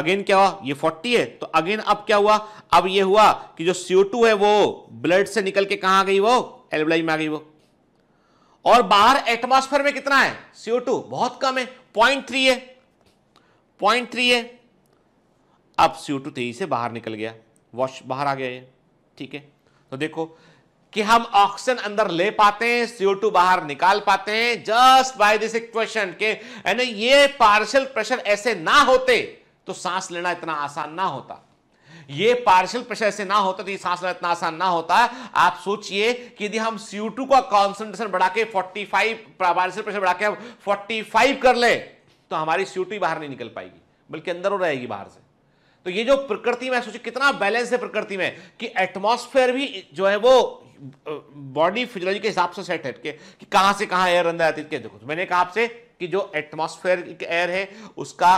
अगेन क्या हुआ ये 40 है तो अगेन अब क्या हुआ अब ये हुआ कि जो CO2 है वो ब्लड से निकल के कहा गई वो एलबलाई में आ गई वो और बाहर एटमॉस्फेयर में कितना है CO2 बहुत कम है पॉइंट थ्री है पॉइंट थ्री है अब CO2 तेजी से बाहर निकल गया वॉश बाहर आ गया ये ठीक है तो देखो कि हम ऑक्सीजन अंदर ले पाते हैं सीओ टू बाहर निकाल पाते हैं जस्ट बाय दिस इक्वेशन के यानी ये पार्शियल प्रेशर ऐसे ना होते तो सांस लेना इतना आसान ना होता ये पार्शियल प्रेशर ऐसे ना होता तो ये सांस लेना इतना आसान ना होता आप सोचिए कि यदि हम सीओ टू का कॉन्सेंट्रेशन बढ़ा के 45 पार्शियल प्रेशर बढ़ा के हम फाइव कर ले तो हमारी टू बाहर नहीं निकल पाएगी बल्कि अंदर हो रहेगी बाहर से तो ये जो प्रकृति में सोचिए कितना बैलेंस है प्रकृति में कि एटमॉस्फेयर भी जो है वो बॉडी फिजियोलॉजी के हिसाब से सेट है कि कहां से कहां एयर अंदर आती है देखो तो मैंने कहा आपसे कि जो एटमोस्फेयर एयर है उसका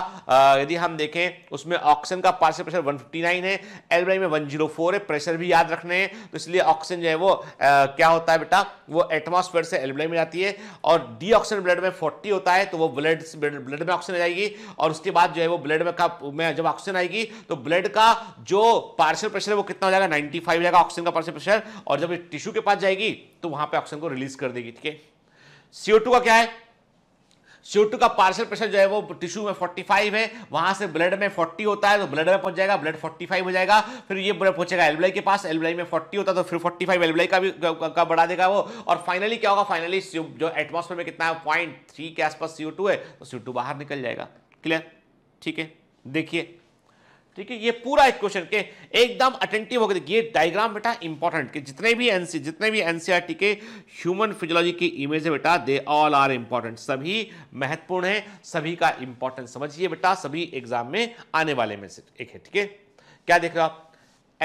यदि हम देखें उसमें ऑक्सीजन का पार्सल प्रेशर 159 है एलब्राई में 104 है प्रेशर भी याद रखने हैं तो इसलिए ऑक्सीजन जो है वो आ, क्या होता है बेटा वो एटमोस्फेयर से एलब्राई में जाती है और डी ऑक्सीजन ब्लड में फोर्टी होता है तो वो ब्लड ब्लड में ऑक्सीजन जाएगी और उसके बाद जो है वो ब्लड में का में जब ऑक्सीजन आएगी तो ब्लड का जो पार्सल प्रेशर है वो कितना हो जाएगा नाइन्टी फाइव जाएगा ऑक्सीजन का पार्सल प्रेशर और जब टिश्यू के पास जाएगी तो वहां पर ऑक्सीजन को रिलीज कर देगी ठीक है सीओ का क्या है सीओ टू का पार्सल प्रेशर जो है वो टिश्यू में 45 है वहां से ब्लड में 40 होता है तो ब्लड में पहुंच जाएगा ब्लड 45 हो जाएगा फिर ये ब्लड पहुंचेगा एलबलाई के पास एलबीआई में 40 होता है तो फिर 45 फाइव एलबीआई का भी का बढ़ा देगा वो और फाइनली क्या होगा फाइनली जो एटमोसफेयर में कितना है पॉइंट थ्री के आसपास सीओ है तो सीओ बाहर निकल जाएगा क्लियर ठीक है देखिए ठीक है ये पूरा एक क्वेश्चन के एकदम अटेंटिव होकर ये डायग्राम बेटा इंपॉर्टेंट कि जितने भी एनसी जितने भी एनसीईआरटी e के ह्यूमन फिजियोलॉजी की इमेज है बेटा दे ऑल आर इंपॉर्टेंट सभी महत्वपूर्ण है सभी का इंपॉर्टेंट समझिए बेटा सभी एग्जाम में आने वाले में से एक है ठीक है क्या देख रहे हो आप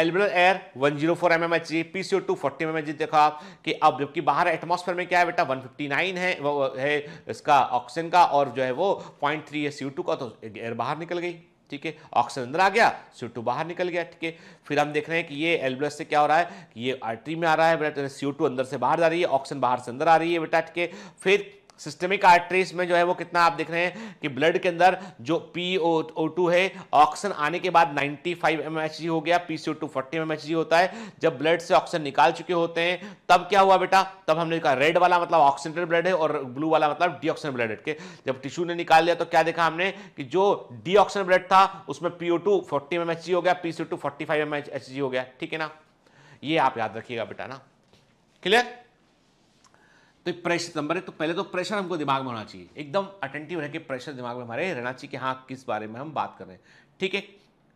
एल्बुलर air 104 zero four M M H P C O two forty M H G आप कि अब जबकि बाहर एटमोसफेयर में क्या है बेटा 159 है वो है इसका ऑक्सीजन का और जो है वो 0.3 है सी टू का तो एयर बाहर निकल गई ठीक है ऑक्सीजन अंदर आ गया सी बाहर निकल गया ठीक है फिर हम देख रहे हैं कि ये एल्बुलस से क्या हो रहा है कि ये आर्टरी में आ रहा है बेटा सी तो अंदर से बाहर जा रही है ऑक्सीजन बाहर से अंदर आ रही है बेटा ठीक है फिर सिस्टमिक आर्टरीज में जो है वो कितना आप देख रहे हैं कि ब्लड के अंदर जो पी ओ टू है ऑक्सीजन आने के बाद 95 फाइव एम एच जी हो गया P C O two forty M होता है जब ब्लड से ऑक्सीजन निकाल चुके होते हैं तब क्या हुआ बेटा तब हमने कहा रेड वाला मतलब ऑक्सीडेटेड ब्लड है और ब्लू वाला मतलब डीऑक्सीजन ब्लड है के जब टिश्यू ने निकाल लिया तो क्या देखा हमने कि जो ऑक्सीजन ब्लड था उसमें P O two forty M H G हो गया P C O two forty five M H G हो गया ठीक है ना ये आप याद रखिएगा बेटा ना क्लियर तो प्रेशर नंबर एक तो पहले तो प्रेशर हमको दिमाग में होना चाहिए एकदम अटेंटिव रह के प्रेशर दिमाग में हमारे रहना चाहिए कि हाँ किस बारे में हम बात कर रहे हैं ठीक है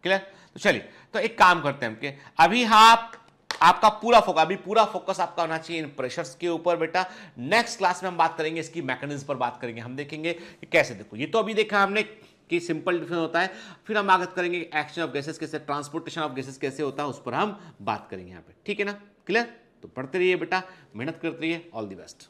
क्लियर तो चलिए तो एक काम करते हैं हम के अभी आप आपका पूरा फोकस अभी पूरा फोकस आपका होना चाहिए इन प्रेशर्स के ऊपर बेटा नेक्स्ट क्लास में हम बात करेंगे इसकी मैकेनिज्म पर बात करेंगे हम देखेंगे कि कैसे देखो ये तो अभी देखा हमने कि सिंपल डिफरेंस होता है फिर हम आगत करेंगे एक्शन ऑफ गैसेस कैसे ट्रांसपोर्टेशन ऑफ गैसेस कैसे होता है उस पर हम बात करेंगे यहाँ पे ठीक है ना क्लियर तो पढ़ते रहिए बेटा मेहनत करते रहिए all the best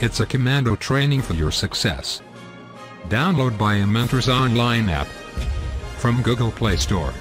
It's a commando training for your success. Download by a Mentors online app from Google Play Store.